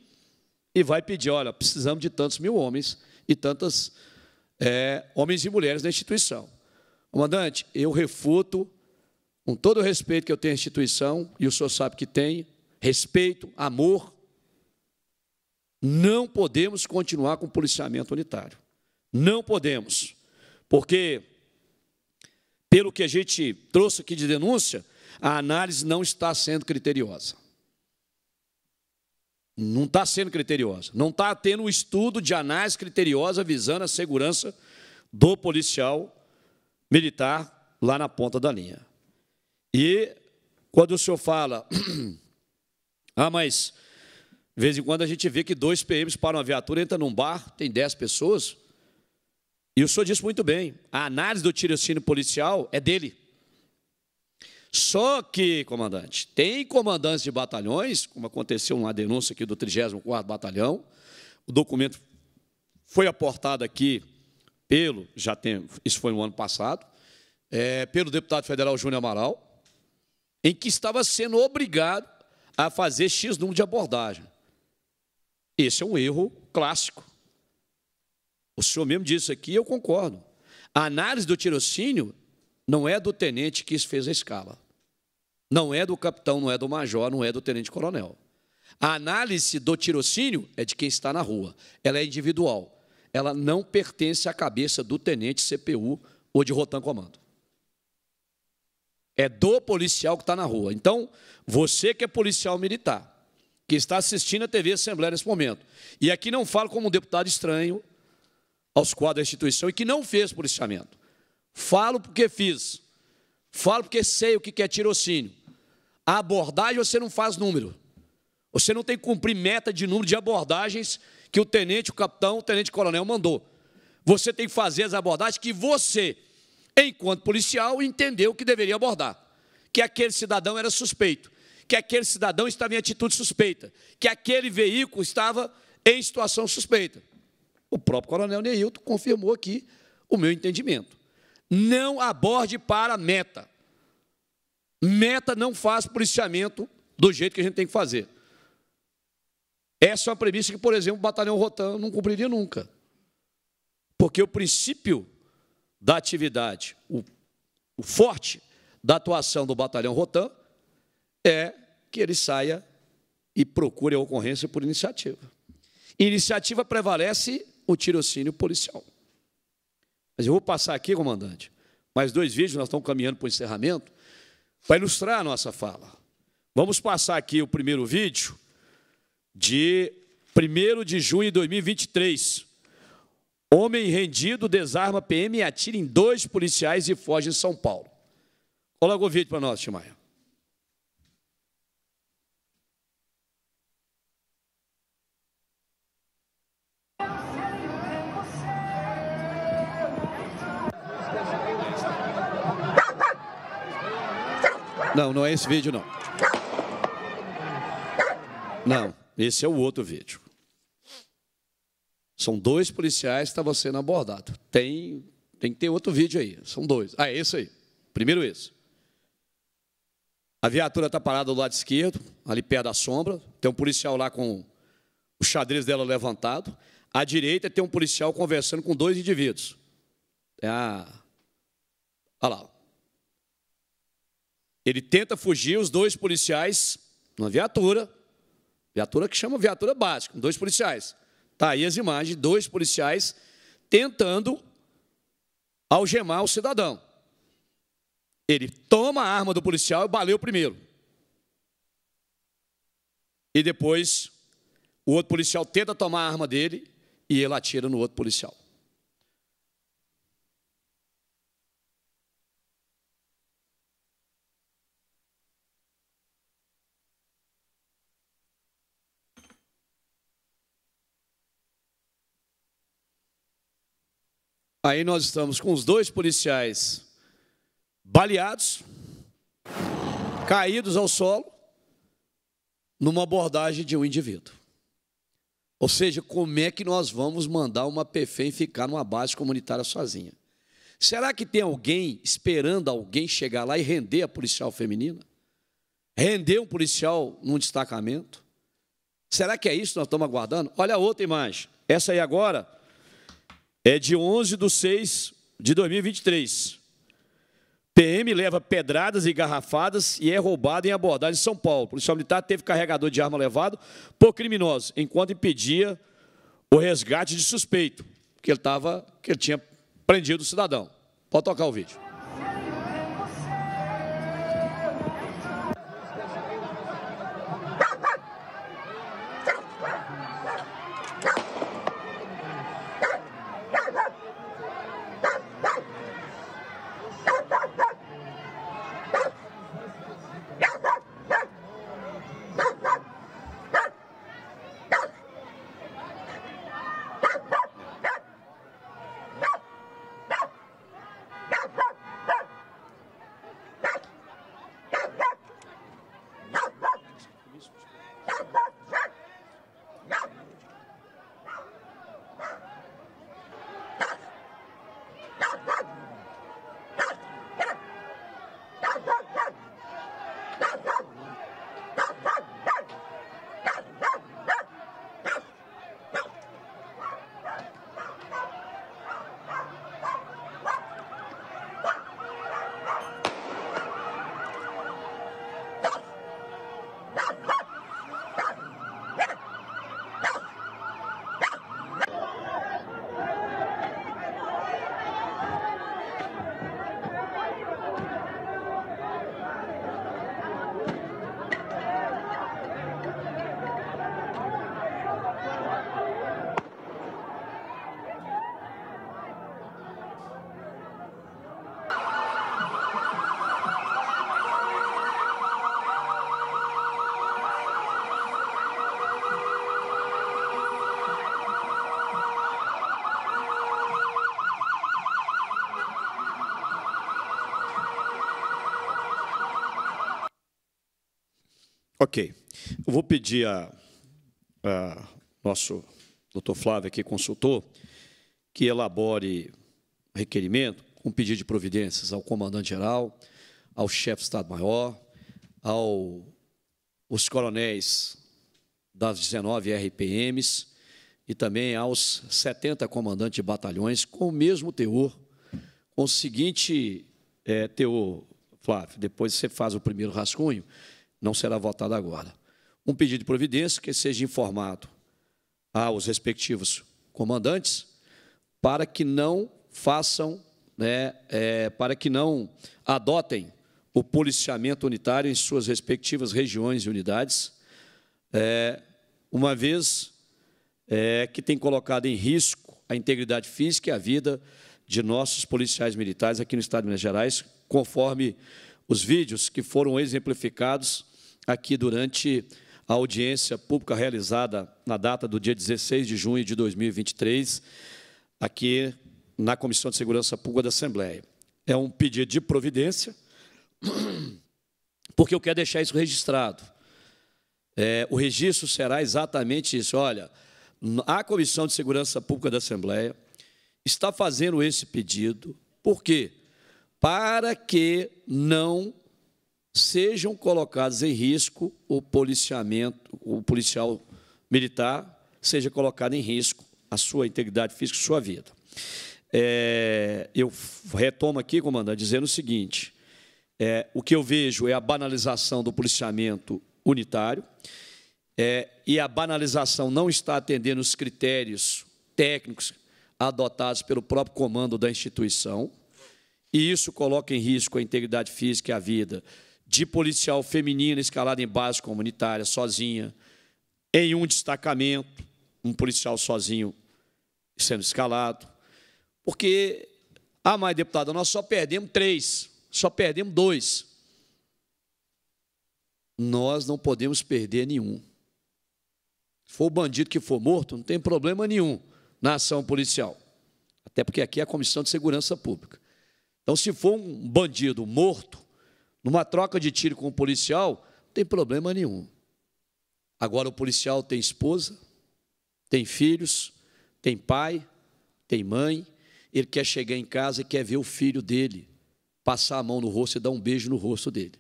e vai pedir, olha, precisamos de tantos mil homens e tantas é, homens e mulheres da instituição. Comandante, eu refuto, com todo o respeito que eu tenho à instituição, e o senhor sabe que tem, respeito, amor, não podemos continuar com policiamento unitário. Não podemos. Porque, pelo que a gente trouxe aqui de denúncia, a análise não está sendo criteriosa não está sendo criteriosa, não está tendo um estudo de análise criteriosa visando a segurança do policial militar lá na ponta da linha. E quando o senhor fala, ah, mas de vez em quando a gente vê que dois PMs param uma viatura, entra num bar, tem dez pessoas, e o senhor disse muito bem, a análise do tirocínio policial é dele. Só que, comandante, tem comandantes de batalhões, como aconteceu uma denúncia aqui do 34º Batalhão, o documento foi aportado aqui pelo, já tem, isso foi no ano passado, é, pelo deputado federal Júnior Amaral, em que estava sendo obrigado a fazer X número de abordagem. Esse é um erro clássico. O senhor mesmo disse aqui, eu concordo. A análise do tirocínio não é do tenente que fez a escala. Não é do capitão, não é do major, não é do tenente-coronel. A análise do tirocínio é de quem está na rua. Ela é individual. Ela não pertence à cabeça do tenente CPU ou de Rotan Comando. É do policial que está na rua. Então, você que é policial militar, que está assistindo a TV Assembleia nesse momento, e aqui não falo como um deputado estranho aos quadros da instituição e que não fez policiamento. Falo porque fiz. Falo porque sei o que é tirocínio. A abordagem você não faz número. Você não tem que cumprir meta de número de abordagens que o tenente, o capitão, o tenente-coronel mandou. Você tem que fazer as abordagens que você, enquanto policial, entendeu que deveria abordar. Que aquele cidadão era suspeito, que aquele cidadão estava em atitude suspeita, que aquele veículo estava em situação suspeita. O próprio coronel Neilton confirmou aqui o meu entendimento não aborde para a meta. Meta não faz policiamento do jeito que a gente tem que fazer. Essa é uma premissa que, por exemplo, o batalhão Rotan não cumpriria nunca. Porque o princípio da atividade, o, o forte da atuação do batalhão Rotan é que ele saia e procure a ocorrência por iniciativa. Iniciativa prevalece o tirocínio policial. Mas eu vou passar aqui, comandante, mais dois vídeos, nós estamos caminhando para o encerramento, para ilustrar a nossa fala. Vamos passar aqui o primeiro vídeo de 1 de junho de 2023. Homem rendido desarma PM e atira em dois policiais e foge em São Paulo. Coloca o vídeo para nós, Timaya. Não, não é esse vídeo, não. Não, esse é o outro vídeo. São dois policiais que estavam sendo abordados. Tem, tem que ter outro vídeo aí. São dois. Ah, é esse aí. Primeiro esse. A viatura está parada do lado esquerdo, ali perto da sombra. Tem um policial lá com o xadrez dela levantado. À direita tem um policial conversando com dois indivíduos. É a... Olha lá. Ele tenta fugir, os dois policiais, numa viatura, viatura que chama viatura básica, dois policiais. Está aí as imagens, dois policiais tentando algemar o cidadão. Ele toma a arma do policial e baleia o primeiro. E depois, o outro policial tenta tomar a arma dele e ele atira no outro policial. Aí nós estamos com os dois policiais baleados, caídos ao solo, numa abordagem de um indivíduo. Ou seja, como é que nós vamos mandar uma PFEM ficar numa base comunitária sozinha? Será que tem alguém esperando alguém chegar lá e render a policial feminina? Render um policial num destacamento? Será que é isso que nós estamos aguardando? Olha a outra imagem. Essa aí agora é de 11 de 6 de 2023. PM leva pedradas e garrafadas e é roubado em abordagem em São Paulo. O policial militar teve carregador de arma levado por criminosos, enquanto impedia o resgate de suspeito, que ele, tava, que ele tinha prendido o cidadão. Pode tocar o vídeo. Ok. Eu vou pedir a, a nosso doutor Flávio que é consultou que elabore requerimento com um pedido de providências ao comandante-geral, ao chefe de Estado-Maior, aos coronéis das 19 RPMs e também aos 70 comandantes de batalhões, com o mesmo teor, com o seguinte é, teor, Flávio, depois você faz o primeiro rascunho, não será votada agora. Um pedido de providência que seja informado aos respectivos comandantes para que não façam, né, é, para que não adotem o policiamento unitário em suas respectivas regiões e unidades, é, uma vez é, que tem colocado em risco a integridade física e a vida de nossos policiais militares aqui no Estado de Minas Gerais, conforme os vídeos que foram exemplificados aqui durante a audiência pública realizada na data do dia 16 de junho de 2023, aqui na Comissão de Segurança Pública da Assembleia. É um pedido de providência, porque eu quero deixar isso registrado. É, o registro será exatamente isso. Olha, a Comissão de Segurança Pública da Assembleia está fazendo esse pedido, por quê? Para que não sejam colocados em risco o policiamento, o policial militar seja colocado em risco a sua integridade física, sua vida. É, eu retomo aqui, comandante, dizendo o seguinte: é, o que eu vejo é a banalização do policiamento unitário, é, e a banalização não está atendendo os critérios técnicos adotados pelo próprio comando da instituição, e isso coloca em risco a integridade física e a vida de policial feminina escalada em base comunitária, sozinha, em um destacamento, um policial sozinho sendo escalado. Porque, ah, mas, deputada, nós só perdemos três, só perdemos dois. Nós não podemos perder nenhum. Se for o bandido que for morto, não tem problema nenhum na ação policial. Até porque aqui é a Comissão de Segurança Pública. Então, se for um bandido morto, numa troca de tiro com o policial, não tem problema nenhum. Agora o policial tem esposa, tem filhos, tem pai, tem mãe, ele quer chegar em casa e quer ver o filho dele, passar a mão no rosto e dar um beijo no rosto dele.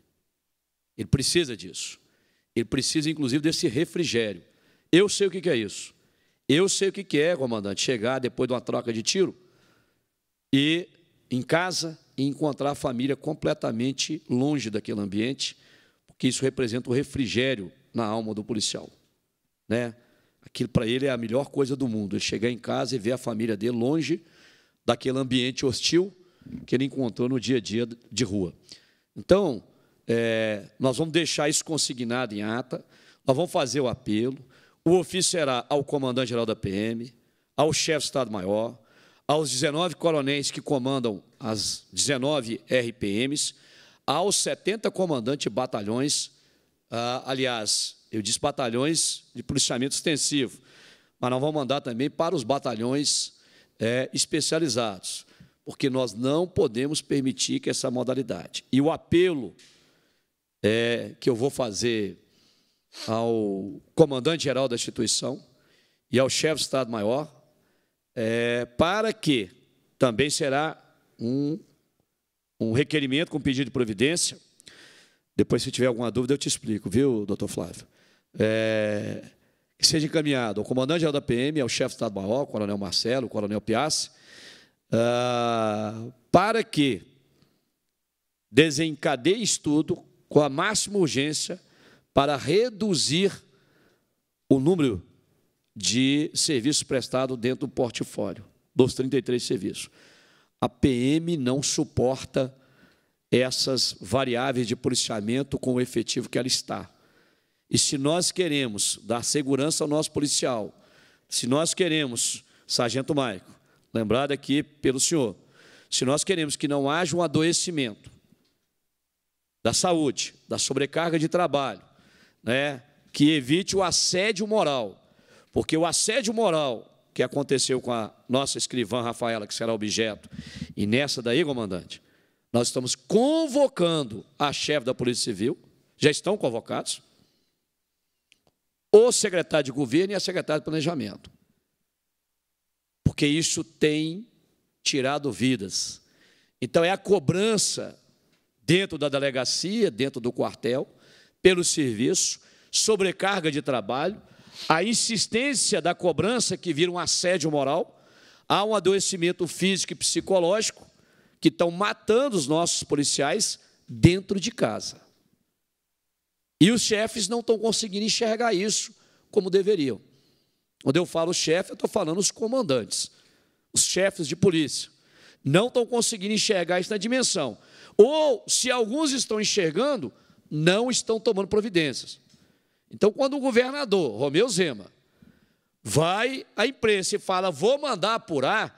Ele precisa disso. Ele precisa, inclusive, desse refrigério. Eu sei o que é isso. Eu sei o que é, comandante, chegar depois de uma troca de tiro e em casa e encontrar a família completamente longe daquele ambiente, porque isso representa o um refrigério na alma do policial. Né? Aquilo para ele é a melhor coisa do mundo, ele chegar em casa e ver a família dele longe daquele ambiente hostil que ele encontrou no dia a dia de rua. Então, é, nós vamos deixar isso consignado em ata, nós vamos fazer o apelo, o ofício será ao comandante-geral da PM, ao chefe do Estado-Maior, aos 19 coronéis que comandam as 19 RPMs, aos 70 comandantes de batalhões, ah, aliás, eu disse batalhões de policiamento extensivo, mas nós vamos mandar também para os batalhões é, especializados, porque nós não podemos permitir que essa modalidade. E o apelo é, que eu vou fazer ao comandante-geral da instituição e ao chefe do Estado-Maior é, para que também será um, um requerimento com pedido de providência. Depois, se tiver alguma dúvida, eu te explico, viu, doutor Flávio? É, que seja encaminhado ao comandante da PM, ao chefe do Estado-Maior, coronel Marcelo, coronel Piazzi, ah, para que desencadeie estudo com a máxima urgência para reduzir o número de serviço prestado dentro do portfólio, dos 33 serviços. A PM não suporta essas variáveis de policiamento com o efetivo que ela está. E se nós queremos dar segurança ao nosso policial, se nós queremos, Sargento Maico, lembrado aqui pelo senhor, se nós queremos que não haja um adoecimento da saúde, da sobrecarga de trabalho, né, que evite o assédio moral, porque o assédio moral que aconteceu com a nossa escrivã Rafaela, que será objeto, e nessa daí, comandante, nós estamos convocando a chefe da Polícia Civil, já estão convocados, o secretário de governo e a secretária de planejamento. Porque isso tem tirado vidas. Então, é a cobrança dentro da delegacia, dentro do quartel, pelo serviço, sobrecarga de trabalho, a insistência da cobrança, que vira um assédio moral, há um adoecimento físico e psicológico, que estão matando os nossos policiais dentro de casa. E os chefes não estão conseguindo enxergar isso como deveriam. Quando eu falo chefe, eu estou falando os comandantes, os chefes de polícia. Não estão conseguindo enxergar isso na dimensão. Ou, se alguns estão enxergando, não estão tomando providências. Então, quando o governador, Romeu Zema, vai à imprensa e fala, vou mandar apurar,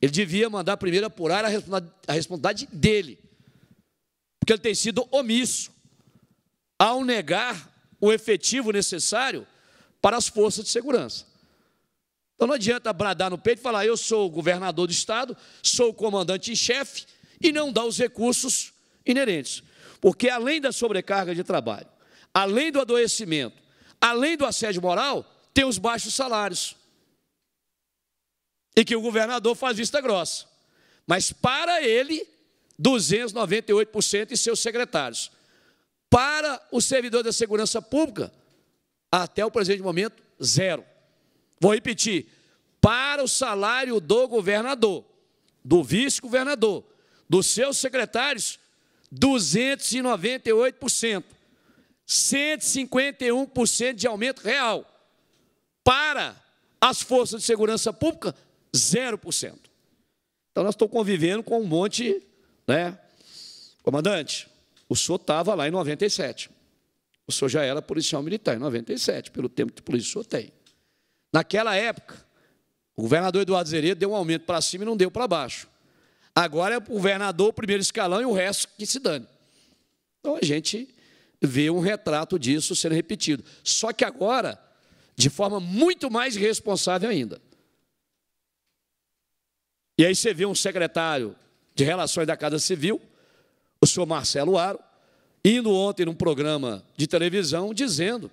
ele devia mandar primeiro apurar a responsabilidade dele, porque ele tem sido omisso ao negar o efetivo necessário para as forças de segurança. Então não adianta bradar no peito e falar: eu sou o governador do Estado, sou o comandante em chefe, e não dar os recursos inerentes. Porque além da sobrecarga de trabalho, além do adoecimento, além do assédio moral, tem os baixos salários. E que o governador faz vista grossa. Mas para ele, 298% e seus secretários. Para o servidor da segurança pública, até o presente momento, zero. Vou repetir: para o salário do governador, do vice-governador, dos seus secretários, 298%. 151% de aumento real. Para as forças de segurança pública, 0%. Então, nós estamos convivendo com um monte, né? Comandante, o senhor estava lá em 97. O senhor já era policial militar em 97, pelo tempo de polícia o senhor tem. Naquela época, o governador Eduardo Zeredo deu um aumento para cima e não deu para baixo. Agora é o governador, o primeiro escalão e o resto que se dane. Então a gente vê um retrato disso sendo repetido. Só que agora, de forma muito mais irresponsável ainda. E aí você vê um secretário de Relações da Casa Civil, o senhor Marcelo Aro, indo ontem num programa de televisão dizendo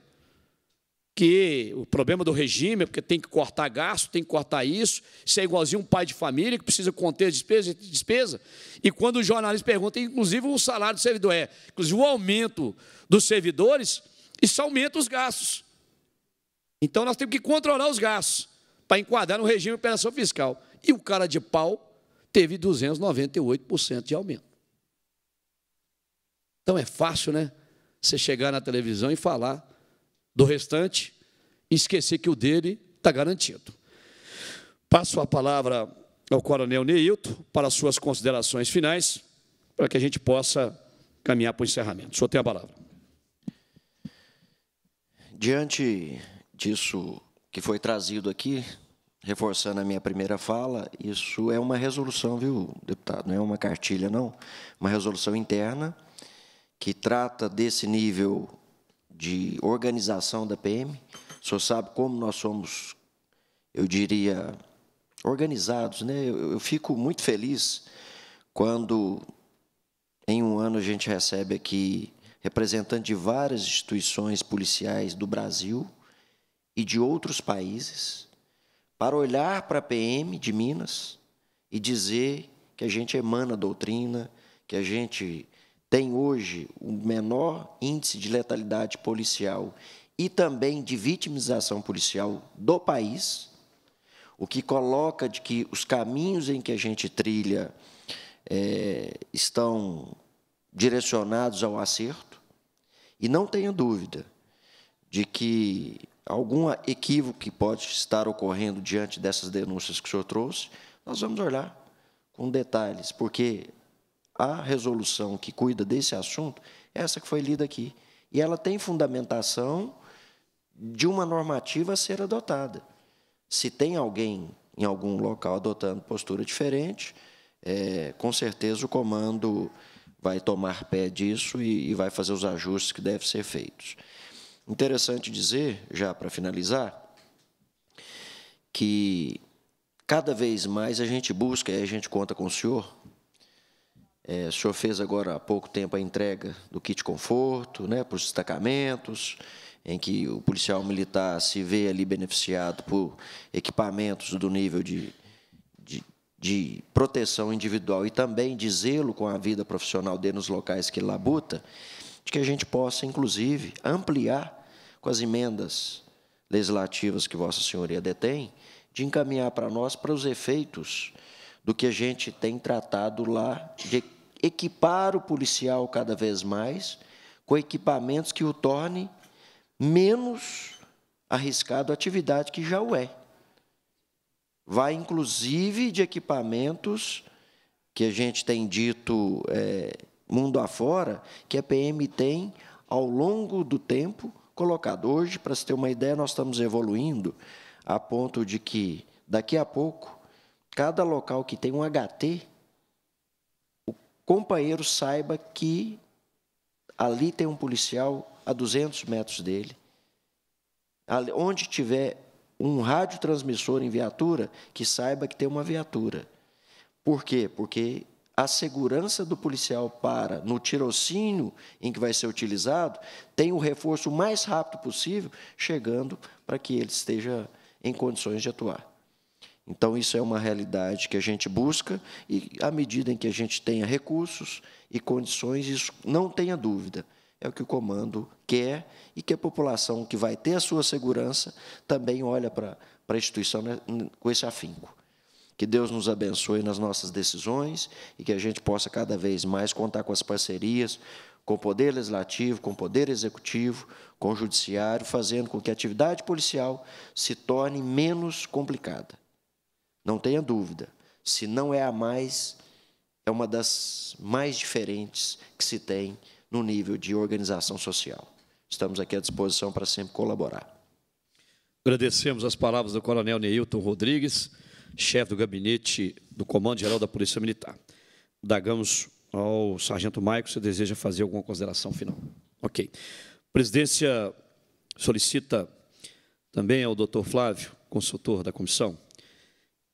que o problema do regime é porque tem que cortar gasto, tem que cortar isso, você é igualzinho um pai de família que precisa conter despesa, despesa. E quando o jornalista pergunta, inclusive o salário do servidor é, inclusive o aumento dos servidores, isso aumenta os gastos. Então nós temos que controlar os gastos para enquadrar no regime de operação fiscal. E o cara de pau teve 298% de aumento. Então é fácil, né? Você chegar na televisão e falar do restante e esquecer que o dele está garantido. Passo a palavra ao coronel Neilton para suas considerações finais, para que a gente possa caminhar para o encerramento. O senhor tem a palavra. Diante disso que foi trazido aqui, reforçando a minha primeira fala, isso é uma resolução, viu, deputado? Não é uma cartilha, não. Uma resolução interna que trata desse nível de organização da PM. O senhor sabe como nós somos, eu diria, organizados. Né? Eu, eu fico muito feliz quando, em um ano, a gente recebe aqui representantes de várias instituições policiais do Brasil e de outros países, para olhar para a PM de Minas e dizer que a gente emana doutrina, que a gente tem hoje o menor índice de letalidade policial e também de vitimização policial do país, o que coloca de que os caminhos em que a gente trilha é, estão direcionados ao acerto. E não tenha dúvida de que algum equívoco que pode estar ocorrendo diante dessas denúncias que o senhor trouxe, nós vamos olhar com detalhes, porque a resolução que cuida desse assunto é essa que foi lida aqui. E ela tem fundamentação de uma normativa a ser adotada. Se tem alguém em algum local adotando postura diferente, é, com certeza o comando vai tomar pé disso e, e vai fazer os ajustes que devem ser feitos. Interessante dizer, já para finalizar, que cada vez mais a gente busca, e a gente conta com o senhor, é, o senhor fez agora há pouco tempo a entrega do kit conforto né, para os destacamentos, em que o policial militar se vê ali beneficiado por equipamentos do nível de, de, de proteção individual e também de zelo com a vida profissional dele nos locais que ele labuta, de que a gente possa, inclusive, ampliar com as emendas legislativas que Vossa Senhoria detém, de encaminhar para nós para os efeitos do que a gente tem tratado lá, de equipar o policial cada vez mais com equipamentos que o torne menos arriscado a atividade que já o é. Vai, inclusive, de equipamentos que a gente tem dito é, mundo afora, que a PM tem, ao longo do tempo, colocado. Hoje, para se ter uma ideia, nós estamos evoluindo a ponto de que, daqui a pouco, cada local que tem um HT, o companheiro saiba que ali tem um policial a 200 metros dele. Onde tiver um radiotransmissor em viatura, que saiba que tem uma viatura. Por quê? Porque a segurança do policial para no tirocínio em que vai ser utilizado tem o reforço mais rápido possível, chegando para que ele esteja em condições de atuar. Então, isso é uma realidade que a gente busca e, à medida em que a gente tenha recursos e condições, isso não tenha dúvida. É o que o comando quer e que a população que vai ter a sua segurança também olha para, para a instituição né, com esse afinco. Que Deus nos abençoe nas nossas decisões e que a gente possa cada vez mais contar com as parcerias, com o Poder Legislativo, com o Poder Executivo, com o Judiciário, fazendo com que a atividade policial se torne menos complicada não tenha dúvida. Se não é a mais, é uma das mais diferentes que se tem no nível de organização social. Estamos aqui à disposição para sempre colaborar. Agradecemos as palavras do Coronel Neilton Rodrigues, chefe do gabinete do Comando Geral da Polícia Militar. Dagamos ao Sargento Maico se deseja fazer alguma consideração final. Ok. A presidência solicita também ao doutor Flávio, consultor da comissão,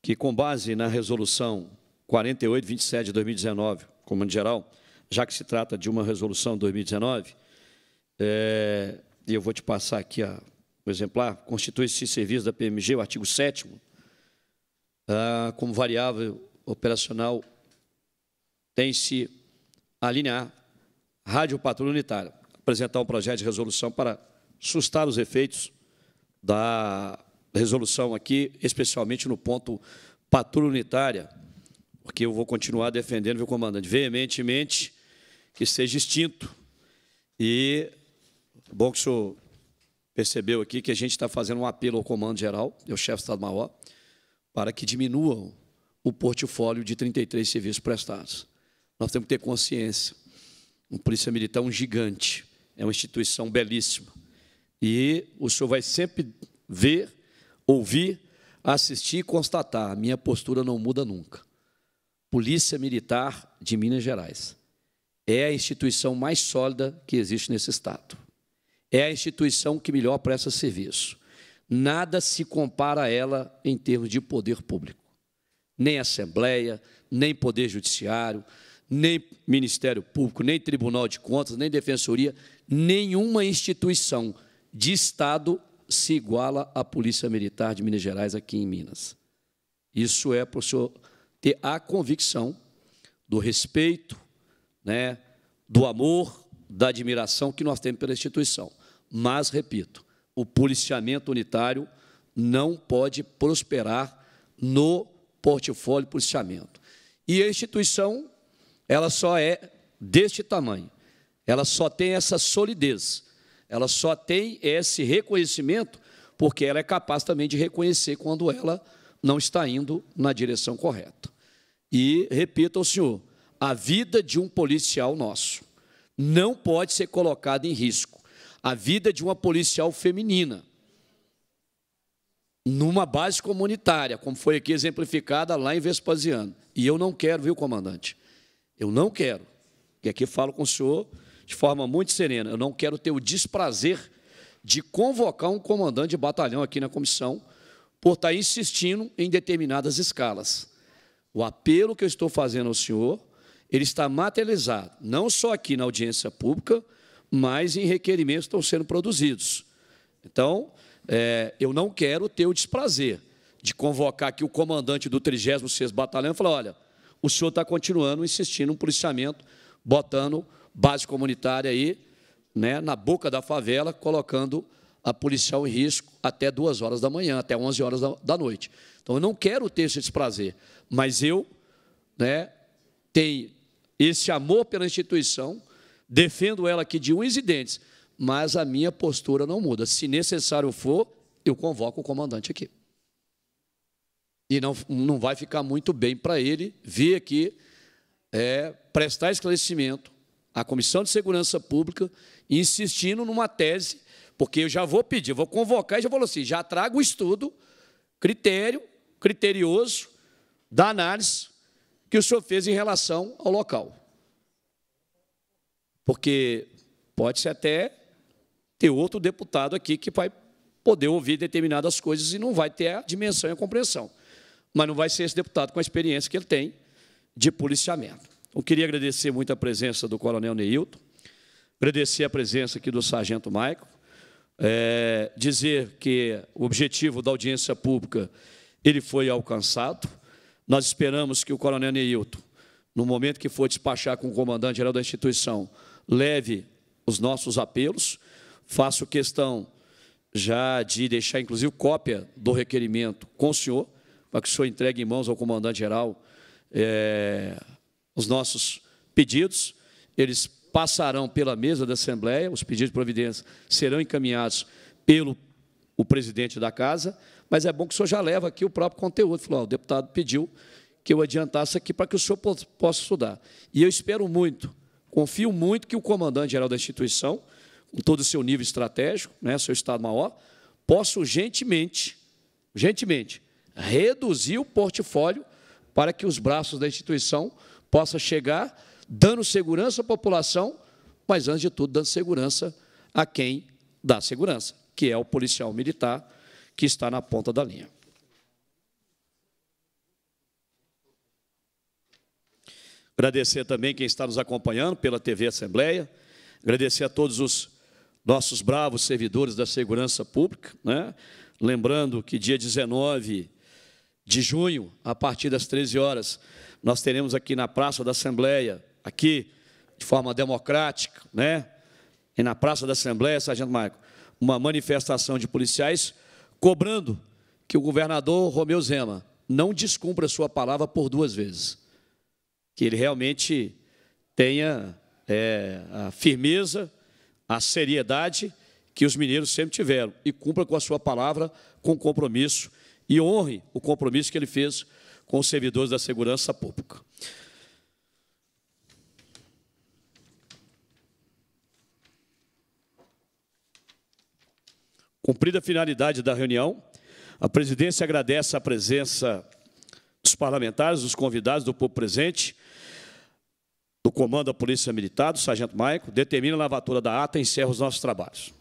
que, com base na resolução 4827 de 2019, comando geral, já que se trata de uma resolução de 2019, é, e eu vou te passar aqui o exemplar, constitui esse serviço da PMG, o artigo 7 ah, como variável operacional, tem-se alinhar A, rádio patrulha unitária, apresentar um projeto de resolução para sustar os efeitos da resolução aqui, especialmente no ponto patrulha unitária, porque eu vou continuar defendendo, meu comandante, veementemente que seja extinto. E bom que o senhor percebeu aqui que a gente está fazendo um apelo ao comando geral, ao chefe do Estado-Maior, para que diminuam o portfólio de 33 serviços prestados. Nós temos que ter consciência. O polícia militar é um gigante, é uma instituição belíssima. E o senhor vai sempre ver ouvir, assistir e constatar. Minha postura não muda nunca. Polícia Militar de Minas Gerais é a instituição mais sólida que existe nesse Estado. É a instituição que melhor presta serviço. Nada se compara a ela em termos de poder público. Nem Assembleia, nem Poder Judiciário, nem Ministério Público, nem Tribunal de Contas, nem Defensoria, nenhuma instituição de Estado se iguala à Polícia Militar de Minas Gerais aqui em Minas. Isso é para o senhor ter a convicção do respeito, né, do amor, da admiração que nós temos pela instituição. Mas, repito, o policiamento unitário não pode prosperar no portfólio policiamento. E a instituição, ela só é deste tamanho, ela só tem essa solidez ela só tem esse reconhecimento porque ela é capaz também de reconhecer quando ela não está indo na direção correta. E repito ao senhor, a vida de um policial nosso não pode ser colocada em risco. A vida de uma policial feminina numa base comunitária, como foi aqui exemplificada lá em Vespasiano. E eu não quero, viu, comandante? Eu não quero. E aqui falo com o senhor de forma muito serena. Eu não quero ter o desprazer de convocar um comandante de batalhão aqui na comissão por estar tá insistindo em determinadas escalas. O apelo que eu estou fazendo ao senhor, ele está materializado, não só aqui na audiência pública, mas em requerimentos que estão sendo produzidos. Então, é, eu não quero ter o desprazer de convocar aqui o comandante do 36º Batalhão e falar, olha, o senhor está continuando insistindo no policiamento, botando base comunitária aí, né, na boca da favela, colocando a policial em risco até duas horas da manhã, até 11 horas da, da noite. Então, eu não quero ter esse desprazer, mas eu né, tenho esse amor pela instituição, defendo ela aqui de unhas e dentes, mas a minha postura não muda. Se necessário for, eu convoco o comandante aqui. E não, não vai ficar muito bem para ele vir aqui é, prestar esclarecimento a Comissão de Segurança Pública, insistindo numa tese, porque eu já vou pedir, vou convocar e já falou assim, já trago o estudo, critério, criterioso, da análise que o senhor fez em relação ao local. Porque pode-se até ter outro deputado aqui que vai poder ouvir determinadas coisas e não vai ter a dimensão e a compreensão. Mas não vai ser esse deputado com a experiência que ele tem de policiamento. Eu queria agradecer muito a presença do Coronel Neilton, agradecer a presença aqui do Sargento Maico, é, dizer que o objetivo da audiência pública ele foi alcançado. Nós esperamos que o Coronel Neilton, no momento que for despachar com o comandante-geral da instituição, leve os nossos apelos. Faço questão já de deixar, inclusive, cópia do requerimento com o senhor, para que o senhor entregue em mãos ao comandante-geral é, os nossos pedidos, eles passarão pela mesa da Assembleia, os pedidos de providência serão encaminhados pelo o presidente da casa, mas é bom que o senhor já leva aqui o próprio conteúdo. Falou, o deputado pediu que eu adiantasse aqui para que o senhor possa estudar. E eu espero muito, confio muito que o comandante-geral da instituição, com todo o seu nível estratégico, né, seu Estado-Maior, possa urgentemente, urgentemente, reduzir o portfólio para que os braços da instituição possa chegar, dando segurança à população, mas, antes de tudo, dando segurança a quem dá segurança, que é o policial militar que está na ponta da linha. Agradecer também quem está nos acompanhando pela TV Assembleia, agradecer a todos os nossos bravos servidores da segurança pública, né? lembrando que dia 19 de junho, a partir das 13 horas, nós teremos aqui na Praça da Assembleia, aqui, de forma democrática, né? E na Praça da Assembleia, Sargento Marco, uma manifestação de policiais cobrando que o governador Romeu Zema não descumpra sua palavra por duas vezes. Que ele realmente tenha é, a firmeza, a seriedade que os mineiros sempre tiveram e cumpra com a sua palavra, com compromisso e honre o compromisso que ele fez com os servidores da segurança pública. Cumprida a finalidade da reunião, a presidência agradece a presença dos parlamentares, dos convidados, do povo presente, do comando da Polícia Militar, do Sargento Maico, determina a lavatura da ata e encerra os nossos trabalhos.